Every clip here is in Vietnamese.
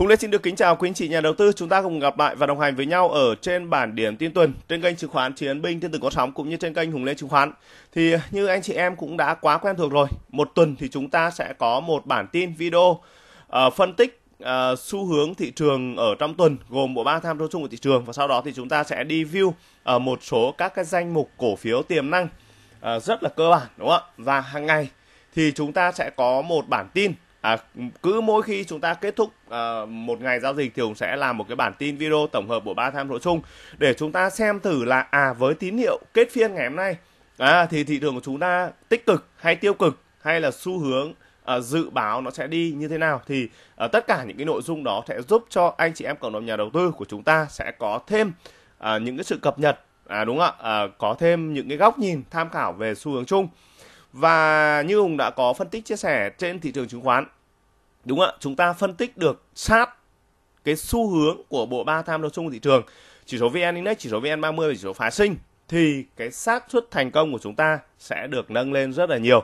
Hùng Lê xin được kính chào quý anh chị nhà đầu tư. Chúng ta cùng gặp lại và đồng hành với nhau ở trên bản điểm tin tuần trên kênh chứng khoán Chiến Binh trên từng có sóng cũng như trên kênh Hùng Lê chứng khoán. Thì như anh chị em cũng đã quá quen thuộc rồi, một tuần thì chúng ta sẽ có một bản tin video uh, phân tích uh, xu hướng thị trường ở trong tuần gồm bộ ba tham số chung của thị trường và sau đó thì chúng ta sẽ đi view ở ờ, uh, một số các cái danh mục cổ phiếu tiềm năng uh, rất là cơ bản đúng không ạ? Và hàng ngày thì chúng ta sẽ có một bản tin À, cứ mỗi khi chúng ta kết thúc à, một ngày giao dịch thì Hùng sẽ làm một cái bản tin video tổng hợp của ba tham số chung để chúng ta xem thử là à với tín hiệu kết phiên ngày hôm nay à, thì thị trường của chúng ta tích cực hay tiêu cực hay là xu hướng à, dự báo nó sẽ đi như thế nào thì à, tất cả những cái nội dung đó sẽ giúp cho anh chị em cộng đồng nhà đầu tư của chúng ta sẽ có thêm à, những cái sự cập nhật à, đúng ạ à, có thêm những cái góc nhìn tham khảo về xu hướng chung và như Hùng đã có phân tích chia sẻ trên thị trường chứng khoán, đúng ạ, chúng ta phân tích được sát cái xu hướng của bộ ba tham đầu chung của thị trường, chỉ số VN Index, chỉ số VN30 và chỉ số phái sinh thì cái xác suất thành công của chúng ta sẽ được nâng lên rất là nhiều.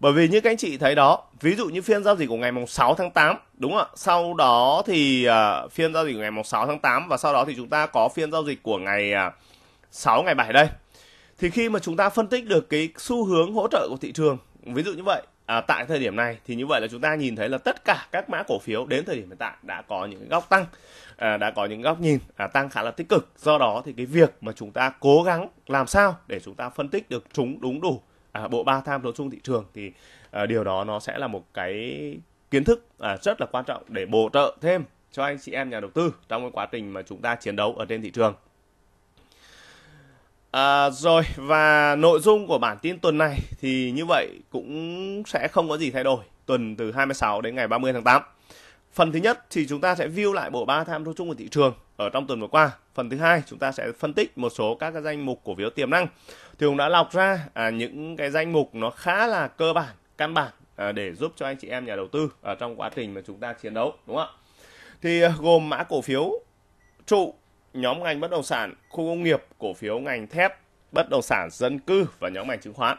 Bởi vì như các anh chị thấy đó, ví dụ như phiên giao dịch của ngày mùng 6 tháng 8, đúng không ạ? Sau đó thì uh, phiên giao dịch của ngày mùng 6 tháng 8 và sau đó thì chúng ta có phiên giao dịch của ngày à, uh, 6 ngày 7 đây thì khi mà chúng ta phân tích được cái xu hướng hỗ trợ của thị trường ví dụ như vậy à, tại thời điểm này thì như vậy là chúng ta nhìn thấy là tất cả các mã cổ phiếu đến thời điểm hiện tại đã có những góc tăng à, đã có những góc nhìn à, tăng khá là tích cực do đó thì cái việc mà chúng ta cố gắng làm sao để chúng ta phân tích được chúng đúng đủ à, bộ ba tham số chung thị trường thì à, điều đó nó sẽ là một cái kiến thức à, rất là quan trọng để bổ trợ thêm cho anh chị em nhà đầu tư trong cái quá trình mà chúng ta chiến đấu ở trên thị trường À, rồi và nội dung của bản tin tuần này thì như vậy cũng sẽ không có gì thay đổi tuần từ 26 đến ngày 30 tháng 8. Phần thứ nhất thì chúng ta sẽ view lại bộ ba tham số chung của thị trường ở trong tuần vừa qua. Phần thứ hai chúng ta sẽ phân tích một số các cái danh mục cổ phiếu tiềm năng. Thì cũng đã lọc ra à, những cái danh mục nó khá là cơ bản, căn bản à, để giúp cho anh chị em nhà đầu tư ở trong quá trình mà chúng ta chiến đấu đúng không ạ? Thì à, gồm mã cổ phiếu trụ nhóm ngành bất động sản, khu công nghiệp, cổ phiếu ngành thép, bất động sản dân cư và nhóm ngành chứng khoán.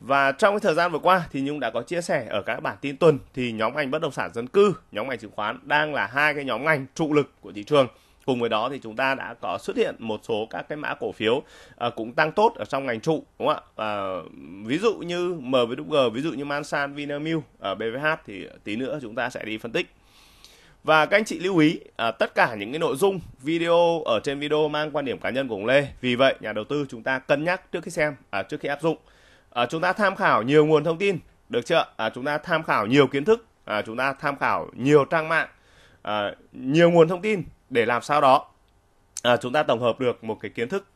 Và trong cái thời gian vừa qua thì Nhung đã có chia sẻ ở các bản tin tuần thì nhóm ngành bất động sản dân cư, nhóm ngành chứng khoán đang là hai cái nhóm ngành trụ lực của thị trường. Cùng với đó thì chúng ta đã có xuất hiện một số các cái mã cổ phiếu uh, cũng tăng tốt ở trong ngành trụ đúng không ạ? Uh, ví dụ như MWG, ví dụ như Mansan, Vinamilk, ở uh, BVH thì tí nữa chúng ta sẽ đi phân tích và các anh chị lưu ý à, tất cả những cái nội dung video ở trên video mang quan điểm cá nhân của ông Lê vì vậy nhà đầu tư chúng ta cân nhắc trước khi xem à, trước khi áp dụng à, chúng ta tham khảo nhiều nguồn thông tin được chưa à, chúng ta tham khảo nhiều kiến thức à, chúng ta tham khảo nhiều trang mạng à, nhiều nguồn thông tin để làm sao đó à, chúng ta tổng hợp được một cái kiến thức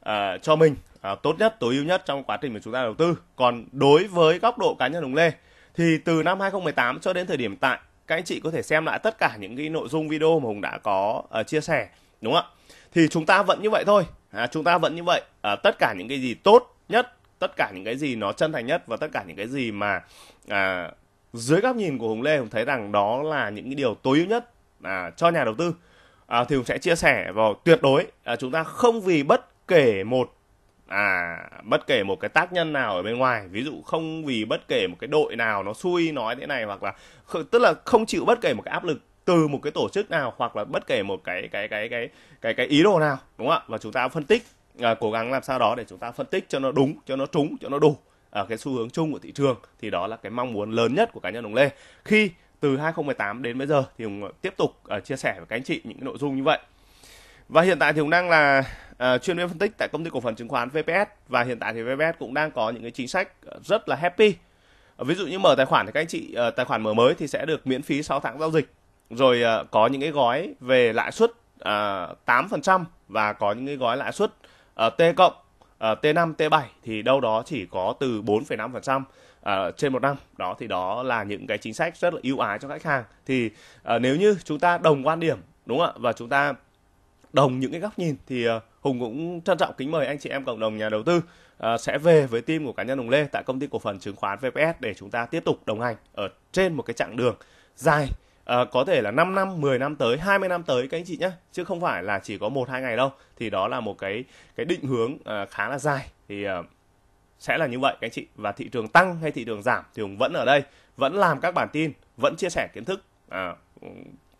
à, cho mình à, tốt nhất tối ưu nhất trong quá trình mà chúng ta đầu tư còn đối với góc độ cá nhân ông Lê thì từ năm 2018 cho đến thời điểm tại các anh chị có thể xem lại tất cả những cái nội dung video mà hùng đã có uh, chia sẻ đúng không ạ thì chúng ta vẫn như vậy thôi à, chúng ta vẫn như vậy à, tất cả những cái gì tốt nhất tất cả những cái gì nó chân thành nhất và tất cả những cái gì mà à, dưới góc nhìn của hùng lê hùng thấy rằng đó là những cái điều tối ưu nhất à, cho nhà đầu tư à, thì hùng sẽ chia sẻ vào tuyệt đối à, chúng ta không vì bất kể một à bất kể một cái tác nhân nào ở bên ngoài ví dụ không vì bất kể một cái đội nào nó xui nói thế này hoặc là tức là không chịu bất kể một cái áp lực từ một cái tổ chức nào hoặc là bất kể một cái cái cái cái cái cái ý đồ nào đúng không ạ và chúng ta phân tích à, cố gắng làm sao đó để chúng ta phân tích cho nó đúng cho nó trúng cho nó đủ ở cái xu hướng chung của thị trường thì đó là cái mong muốn lớn nhất của cá nhân đồng lê khi từ 2018 đến bây giờ thì tiếp tục uh, chia sẻ với các anh chị những cái nội dung như vậy và hiện tại thì cũng đang là uh, chuyên viên phân tích tại công ty cổ phần chứng khoán VPS và hiện tại thì VPS cũng đang có những cái chính sách ờ, rất là happy uh, ví dụ như mở tài khoản thì các anh chị uh, tài khoản mở mới thì sẽ được miễn phí 6 tháng giao dịch rồi uh, có những cái gói về lãi suất uh, 8% và có những cái gói lãi suất uh, T cộng uh, T5 T7 thì đâu đó chỉ có từ 4,5% uh, trên một năm đó thì đó là những cái chính sách rất là ưu ái cho khách hàng thì uh, nếu như chúng ta đồng quan điểm đúng không ạ và chúng ta đồng những cái góc nhìn thì ờ, Hùng cũng trân trọng kính mời anh chị em cộng đồng nhà đầu tư ờ, sẽ về với team của cá nhân Hùng Lê tại công ty cổ phần chứng khoán VPS để chúng ta tiếp tục đồng hành ở trên một cái chặng đường dài ờ, có thể là 5 năm, 10 năm tới, 20 năm tới các anh chị nhé, chứ không phải là chỉ có 1 2 ngày đâu. Thì đó là một cái cái định hướng khá là dài thì sẽ là như vậy các anh chị và thị trường tăng hay thị trường giảm thì Hùng vẫn ở đây, vẫn làm các bản tin, vẫn chia sẻ kiến thức à,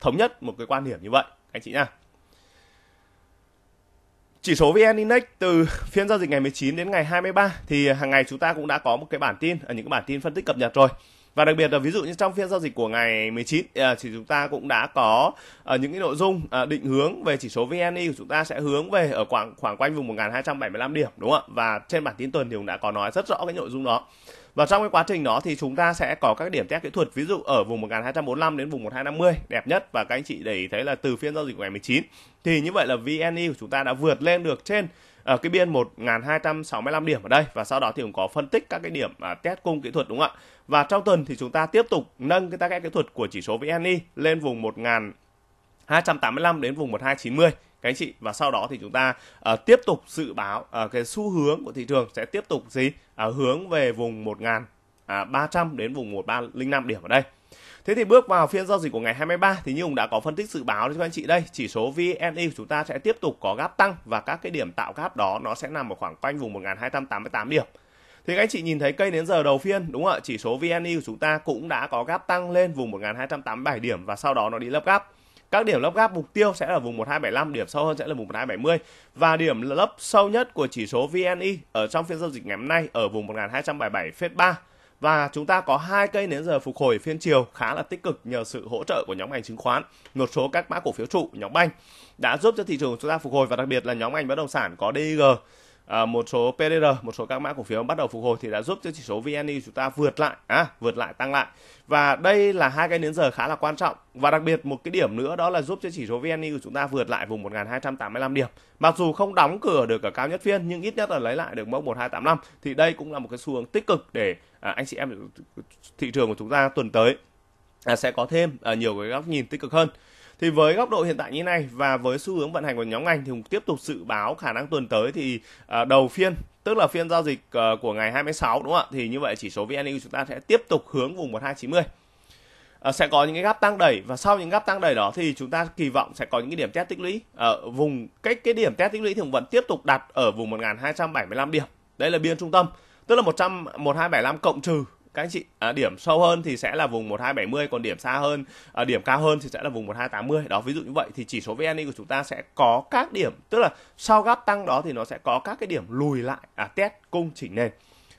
thống nhất một cái quan điểm như vậy các anh chị nhá. Chỉ số VN Index từ phiên giao dịch ngày 19 đến ngày 23 thì hàng ngày chúng ta cũng đã có một cái bản tin ở à, những cái bản tin phân tích cập nhật rồi. Và đặc biệt là ví dụ như trong phiên giao dịch của ngày 19 à, thì chúng ta cũng đã có à, những cái nội dung định hướng về chỉ số VNI của chúng ta sẽ hướng về ở khoảng khoảng quanh vùng 1275 điểm đúng không ạ? Và trên bản tin tuần thì cũng đã có nói rất rõ cái nội dung đó và trong cái quá trình đó thì chúng ta sẽ có các điểm test kỹ thuật ví dụ ở vùng 1245 đến vùng 1250 đẹp nhất và các anh chị để ý thấy là từ phiên giao dịch của ngày 19 thì như vậy là VNI e của chúng ta đã vượt lên được trên ở ờ, cái biên 1265 điểm ở đây và sau đó thì cũng có phân tích các cái điểm à, test cung kỹ thuật đúng không ạ? Và trong tuần thì chúng ta tiếp tục nâng cái target kỹ thuật của chỉ số VNI e lên vùng 1000 285 đến vùng 1290 các anh chị và sau đó thì chúng ta uh, tiếp tục dự báo uh, cái xu hướng của thị trường sẽ tiếp tục gì uh, hướng về vùng 1.300 à, đến vùng 1305 điểm ở đây Thế thì bước vào phiên giao dịch của ngày 23 thì như Hùng đã có phân tích dự báo cho anh chị đây, chỉ số VNI của chúng ta sẽ tiếp tục có gáp tăng và các cái điểm tạo gáp đó nó sẽ nằm ở khoảng quanh vùng 1288 điểm. Thì các anh chị nhìn thấy cây đến giờ đầu phiên, đúng không ạ? Chỉ số VNI của chúng ta cũng đã có gáp tăng lên vùng 1287 điểm và sau đó nó đi lấp gáp các điểm lấp gáp mục tiêu sẽ ở vùng 1275 điểm sâu hơn sẽ là vùng 1270 và điểm lấp sâu nhất của chỉ số VNI ở trong phiên giao dịch ngày hôm nay ở vùng 1277p3 và chúng ta có hai cây nến giờ phục hồi phiên chiều khá là tích cực nhờ sự hỗ trợ của nhóm ngành chứng khoán, một số các mã cổ phiếu trụ, nhóm banh đã giúp cho thị trường chúng ta phục hồi và đặc biệt là nhóm ngành bất động sản có DIG Ờ, một số PDR, một số các mã cổ phiếu bắt đầu phục hồi thì đã giúp cho chỉ số VN e chúng ta vượt lại, à, vượt lại tăng lại. Và đây là hai cái nến giờ khá là quan trọng và đặc biệt một cái điểm nữa đó là giúp cho chỉ số VN e của chúng ta vượt lại vùng 1285 điểm. Mặc dù không đóng cửa được ở cao nhất phiên nhưng ít nhất là lấy lại được mốc 1285 thì đây cũng là một cái xu hướng tích cực để à, anh chị em thị trường của chúng ta tuần tới à, sẽ có thêm à, nhiều cái góc nhìn tích cực hơn. Thì với góc độ hiện tại như này và với xu hướng vận hành của nhóm ngành thì Hùng tiếp tục dự báo khả năng tuần tới thì à, đầu phiên tức là phiên giao dịch ờ, của ngày 26 đúng không ạ? Thì như vậy chỉ số VN chúng ta sẽ tiếp tục hướng vùng 1290. À, ờ, sẽ có những cái gap tăng đẩy và sau những gap tăng đẩy đó thì chúng ta kỳ vọng sẽ có những cái điểm test tích lũy ở ờ, vùng cái cái điểm test tích lũy thì vẫn tiếp tục đặt ở vùng 1275 điểm. Đây là biên trung tâm, tức là 100 1275 cộng trừ các anh chị à, điểm sâu hơn thì sẽ là vùng 1270 còn điểm xa hơn à, điểm cao hơn thì sẽ là vùng 1280 đó ví dụ như vậy thì chỉ số VN của chúng ta sẽ có các điểm tức là sau gap tăng đó thì nó sẽ có các cái điểm lùi lại à, test cung chỉnh nền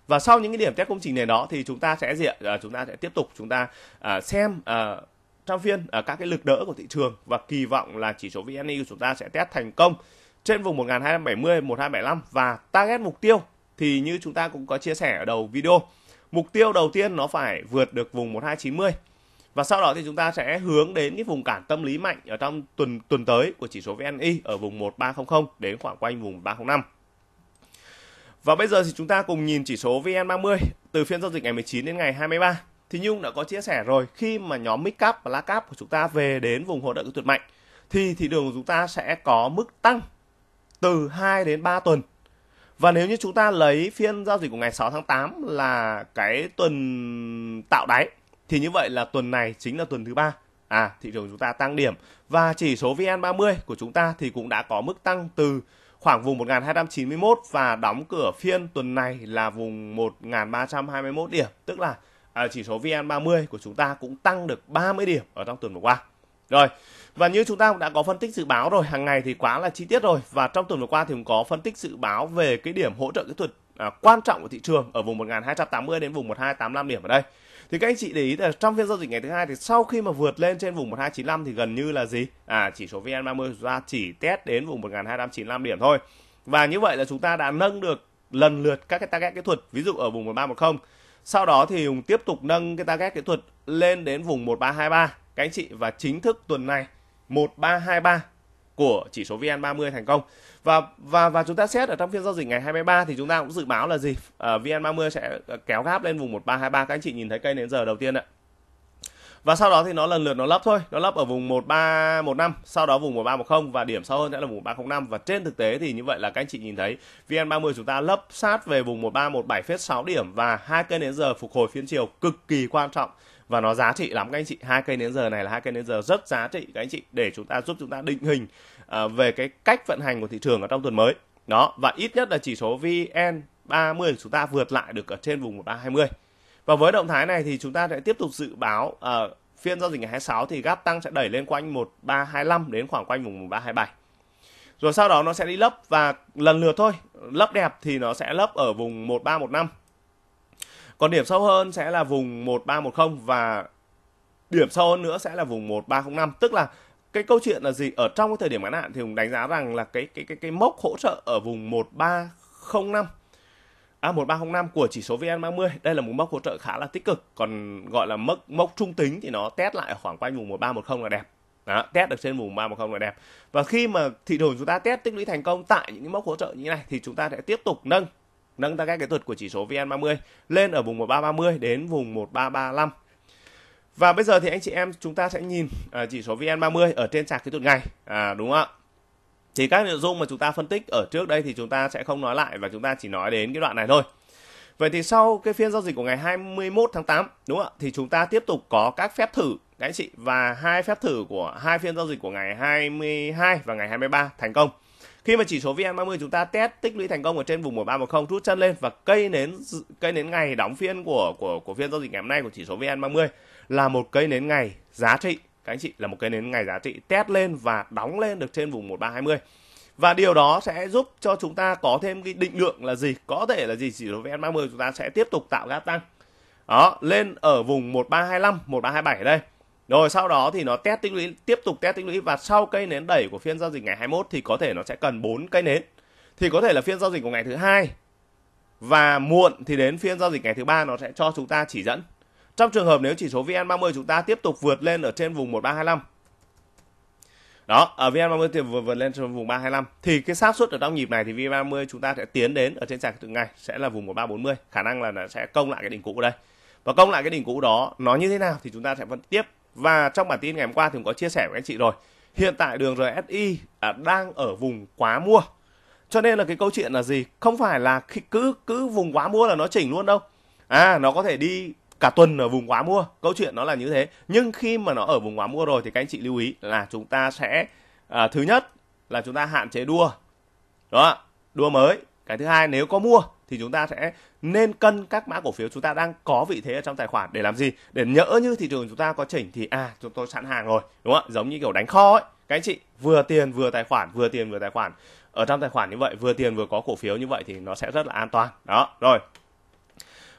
và sau những cái điểm test cung chỉnh nền đó thì chúng ta sẽ diện à, chúng ta sẽ tiếp tục chúng ta à, xem à, trong phiên à, các cái lực đỡ của thị trường và kỳ vọng là chỉ số VN của chúng ta sẽ test thành công trên vùng 1270 1275 và target mục tiêu thì như chúng ta cũng có chia sẻ ở đầu video mục tiêu đầu tiên nó phải vượt được vùng 1290 và sau đó thì chúng ta sẽ hướng đến cái vùng cản tâm lý mạnh ở trong tuần tuần tới của chỉ số VNI ở vùng 1300 đến khoảng quanh vùng 305. Và bây giờ thì chúng ta cùng nhìn chỉ số VN30 từ phiên giao dịch ngày 19 đến ngày 23. Thì Nhung đã có chia sẻ rồi, khi mà nhóm mid cap và large cap của chúng ta về đến vùng hỗ trợ kỹ thuật mạnh thì thị trường của chúng ta sẽ có mức tăng từ 2 đến 3 tuần và nếu như chúng ta lấy phiên giao dịch của ngày 6 tháng 8 là cái tuần tạo đáy thì như vậy là tuần này chính là tuần thứ ba. À, thị trường chúng ta tăng điểm và chỉ số VN30 của chúng ta thì cũng đã có mức tăng từ khoảng vùng 1291 và đóng cửa phiên tuần này là vùng 1321 điểm, tức là à, chỉ số VN30 của chúng ta cũng tăng được 30 điểm ở trong tuần vừa qua. Rồi, và như chúng ta cũng đã có phân tích dự báo rồi, hàng ngày thì quá là chi tiết rồi và trong tuần vừa qua thì cũng có phân tích dự báo về cái điểm hỗ trợ kỹ thuật à, quan trọng của thị trường ở vùng 1280 đến vùng 1285 điểm ở đây. Thì các anh chị để ý là trong phiên giao dịch ngày thứ hai thì sau khi mà vượt lên trên vùng 1295 thì gần như là gì? À chỉ số VN30 ra chỉ test đến vùng 1295 điểm thôi. Và như vậy là chúng ta đã nâng được lần lượt các cái target kỹ thuật, ví dụ ở vùng 1310. Sau đó thì cũng tiếp tục nâng cái target kỹ thuật lên đến vùng 1323 các anh chị và chính thức tuần này 1323 của chỉ số VN30 thành công. Và và và chúng ta xét ở trong phiên giao dịch ngày 23 thì chúng ta cũng dự báo là gì? À, ờ, VN30 sẽ ờ, kéo gáp lên vùng 1323 các anh chị nhìn thấy cây đến giờ đầu tiên ạ. Và sau đó thì nó lần lượt nó lấp thôi, nó lấp ở vùng 1315, sau đó vùng 1310 và điểm sâu hơn sẽ là vùng 1305 và trên thực tế thì như vậy là các anh chị nhìn thấy VN30 chúng ta lấp sát về vùng 1317,6 điểm và hai cây đến giờ phục hồi phiên chiều cực kỳ quan trọng và nó giá trị lắm các anh chị hai cây nến giờ này là hai cây nến giờ rất giá trị các anh chị để chúng ta giúp chúng ta định hình à, về cái cách vận hành của thị trường ở trong tuần mới đó và ít nhất là chỉ số vn 30 chúng ta vượt lại được ở trên vùng 1320 và với động thái này thì chúng ta sẽ tiếp tục dự báo uh, phiên giao dịch ngày 26 thì gap tăng sẽ đẩy lên quanh 1325 đến khoảng quanh vùng 1327 rồi sau đó nó sẽ đi lấp và lần lượt thôi lấp đẹp thì nó sẽ lấp ở vùng 1315 còn điểm sâu hơn sẽ là vùng 1310 và điểm sâu hơn nữa sẽ là vùng 1305 tức là cái câu chuyện là gì ở trong cái thời điểm ngắn hạn thì hùng đánh giá rằng là cái cái cái cái mốc hỗ trợ ở vùng 1305 à 1305 của chỉ số VN30 đây là một mốc hỗ trợ khá là tích cực còn gọi là mốc mốc trung tính thì nó test lại ở khoảng quanh vùng 1310 là đẹp đó, test được trên vùng 310 là đẹp và khi mà thị trường chúng ta test tích lũy thành công tại những cái mốc hỗ trợ như thế này thì chúng ta sẽ tiếp tục nâng nâng tăng các kỹ thuật của chỉ số VN30 lên ở vùng 1330 đến vùng 1335. Và bây giờ thì anh chị em chúng ta sẽ nhìn à, chỉ số VN30 ở trên sạc kỹ thuật ngày, à, đúng không ạ? Thì các nội dung mà chúng ta phân tích ở trước đây thì chúng ta sẽ không nói lại và chúng ta chỉ nói đến cái đoạn này thôi. Vậy thì sau cái phiên giao dịch của ngày 21 tháng 8, đúng không ạ? Thì chúng ta tiếp tục có các phép thử các anh chị và hai phép thử của hai phiên giao dịch của ngày 22 và ngày 23 thành công. Khi mà chỉ số VN30 chúng ta test tích lũy thành công ở trên vùng 1310 rút chân lên và cây nến cây nến ngày đóng phiên của của của phiên giao dịch ngày hôm nay của chỉ số VN30 là một cây nến ngày giá trị các anh chị là một cây nến ngày giá trị test lên và đóng lên được trên vùng 1320 và điều đó sẽ giúp cho chúng ta có thêm cái định lượng là gì có thể là gì chỉ số VN30 chúng ta sẽ tiếp tục tạo gap tăng đó lên ở vùng 1325 1327 đây rồi sau đó thì nó test tích lũy, tiếp tục test tích lũy và sau cây nến đẩy của phiên giao dịch ngày 21 thì có thể nó sẽ cần 4 cây nến. Thì có thể là phiên giao dịch của ngày thứ hai và muộn thì đến phiên giao dịch ngày thứ ba nó sẽ cho chúng ta chỉ dẫn. Trong trường hợp nếu chỉ số VN30 chúng ta tiếp tục vượt lên ở trên vùng 1325 đó, ở VN30 thì vừa vượt lên trên vùng 325 thì cái xác suất ở trong nhịp này thì VN30 chúng ta sẽ tiến đến ở trên sàn từng ngày sẽ là vùng 1340, khả năng là nó sẽ công lại cái đỉnh cũ đây. Và công lại cái đỉnh cũ đó nó như thế nào thì chúng ta sẽ vẫn tiếp và trong bản tin ngày hôm qua thì cũng có chia sẻ với anh chị rồi. Hiện tại đường RSI à, đang ở vùng quá mua. Cho nên là cái câu chuyện là gì? Không phải là cứ cứ vùng quá mua là nó chỉnh luôn đâu. À nó có thể đi cả tuần ở vùng quá mua. Câu chuyện nó là như thế. Nhưng khi mà nó ở vùng quá mua rồi thì các anh chị lưu ý là chúng ta sẽ à, thứ nhất là chúng ta hạn chế đua. Đó, đua mới. Cái thứ hai nếu có mua thì chúng ta sẽ nên cân các mã cổ phiếu chúng ta đang có vị thế ở trong tài khoản để làm gì để nhỡ như thị trường chúng ta có chỉnh thì à chúng tôi sẵn hàng rồi đúng không ạ giống như kiểu đánh kho ấy các anh chị vừa tiền vừa tài khoản vừa tiền vừa tài khoản ở trong tài khoản như vậy vừa tiền vừa có cổ phiếu như vậy thì nó sẽ rất là an toàn đó rồi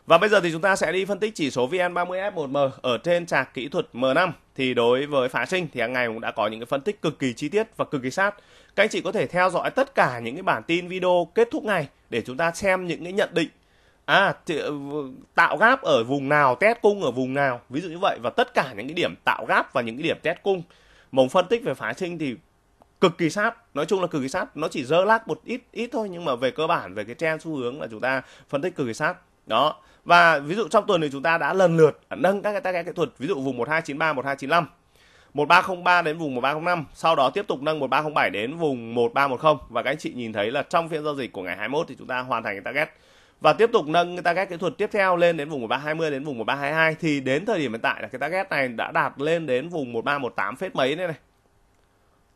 và bây giờ thì chúng ta sẽ đi phân tích chỉ số VN30F1M ở trên trạc kỹ thuật M5. Thì đối với phá sinh thì hàng ngày cũng đã có những cái phân tích cực kỳ chi tiết và cực kỳ sát. Các anh chị có thể theo dõi tất cả những cái bản tin video kết thúc ngày để chúng ta xem những cái nhận định à ờ, tạo gáp ở vùng nào test cung ở vùng nào ví dụ như vậy và tất cả những cái điểm tạo gáp và những cái điểm test cung mồng phân tích về phá sinh thì cực kỳ sát nói chung là cực kỳ sát nó chỉ dơ lác một ít ít thôi nhưng mà về cơ bản về cái trend xu hướng là chúng ta phân tích cực kỳ sát đó và ví dụ trong tuần thì chúng ta đã lần lượt nâng các cái target kỹ thuật ví dụ vùng 1293 1295 1303 đến vùng 1305, sau đó tiếp tục nâng 1307 đến vùng 1310 và các anh chị nhìn thấy là trong phiên giao dịch của ngày 21 thì chúng ta hoàn thành cái target và tiếp tục nâng cái target kỹ thuật tiếp theo lên đến vùng 1320 đến vùng 1322 thì đến thời điểm hiện tại là cái target này đã đạt lên đến vùng 1318 phết mấy đây này.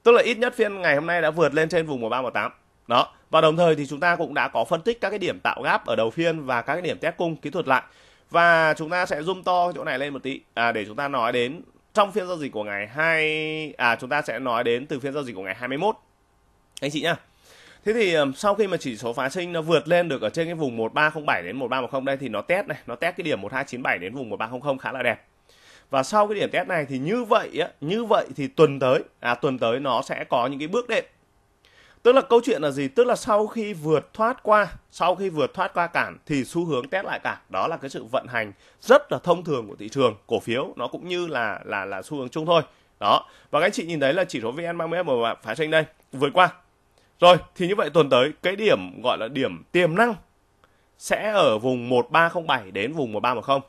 Tức là ít nhất phiên ngày hôm nay đã vượt lên trên vùng 1318. Đó. Và đồng thời thì chúng ta cũng đã có phân tích các cái điểm tạo gap ở đầu phiên và các cái điểm test cung kỹ thuật lại. Và chúng ta sẽ zoom to chỗ này lên một tí à, để chúng ta nói đến trong phiên giao dịch của ngày 2 à chúng ta sẽ nói đến từ phiên giao dịch của ngày 21 anh chị nhá. Thế thì sau khi mà chỉ số phá sinh nó vượt lên được ở trên cái vùng 1307 đến 1310 đây thì nó test này, nó test cái điểm 1297 đến vùng 1300 khá là đẹp. Và sau cái điểm test này thì như vậy á, như vậy thì tuần tới à tuần tới nó sẽ có những cái bước đệm Tức là câu chuyện là gì? Tức là sau khi vượt thoát qua, sau khi vượt thoát qua cản thì xu hướng test lại cản. Đó là cái sự vận hành rất là thông thường của thị trường cổ phiếu, nó cũng như là là là xu hướng chung thôi. Đó. Và các anh chị nhìn thấy là chỉ số VN30 mà phá tranh đây vượt qua. Rồi, thì như vậy tuần tới cái điểm gọi là điểm tiềm năng sẽ ở vùng 1307 đến vùng 1310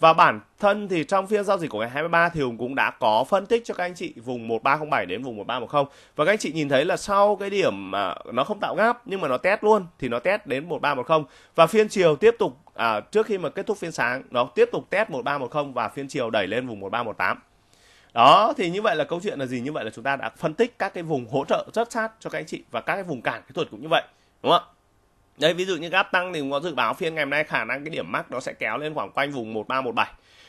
và bản thân thì trong phiên giao dịch của ngày 23 thì Hùng cũng đã có phân tích cho các anh chị vùng 1307 đến vùng 1310. Và các anh chị nhìn thấy là sau cái điểm mà nó không tạo gap nhưng mà nó test luôn thì nó test đến 1310 và phiên chiều tiếp tục à, trước khi mà kết thúc phiên sáng nó tiếp tục test 1310 và phiên chiều đẩy lên vùng 1318. Đó thì như vậy là câu chuyện là gì? Như vậy là chúng ta đã phân tích các cái vùng hỗ trợ rất sát cho các anh chị và các cái vùng cản kỹ thuật cũng như vậy, đúng không ạ? Đấy ví dụ như gap tăng thì cũng có dự báo phiên ngày hôm nay khả năng cái điểm mắc nó sẽ kéo lên khoảng quanh vùng 1317.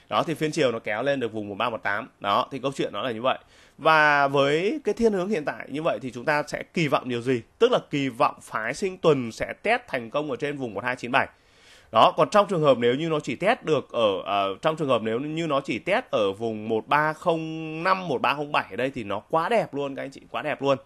Đó thì phiên chiều nó kéo lên được vùng 1318. Đó thì câu chuyện nó là như vậy. Và với cái thiên hướng hiện tại như vậy thì chúng ta sẽ kỳ vọng điều gì? Tức là kỳ vọng phái sinh tuần sẽ test thành công ở trên vùng 1297 đó còn trong trường hợp nếu như nó chỉ test được ở uh, trong trường hợp nếu như nó chỉ test ở vùng 1305 1307 ở đây thì nó quá đẹp luôn các anh chị quá đẹp luôn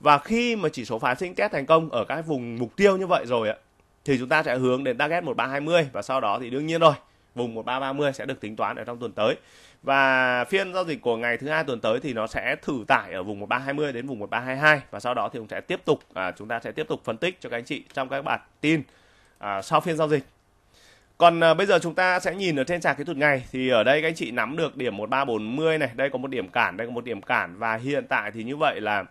và khi mà chỉ số phái sinh test thành công ở các vùng mục tiêu như vậy rồi ạ thì chúng ta sẽ hướng đến target 1320 và sau đó thì đương nhiên rồi vùng 1330 sẽ được tính toán ở trong tuần tới và phiên giao dịch của ngày thứ hai tuần tới thì nó sẽ thử tải ở vùng 1320 đến vùng 1322 và sau đó thì cũng sẽ tiếp tục à, chúng ta sẽ tiếp tục phân tích cho các anh chị trong các bản tin à, sau phiên giao dịch còn à, bây giờ chúng ta sẽ nhìn ở trên sàn kỹ thuật ngày thì ở đây các anh chị nắm được điểm 1340 này đây có một điểm cản đây có một điểm cản và hiện tại thì như vậy là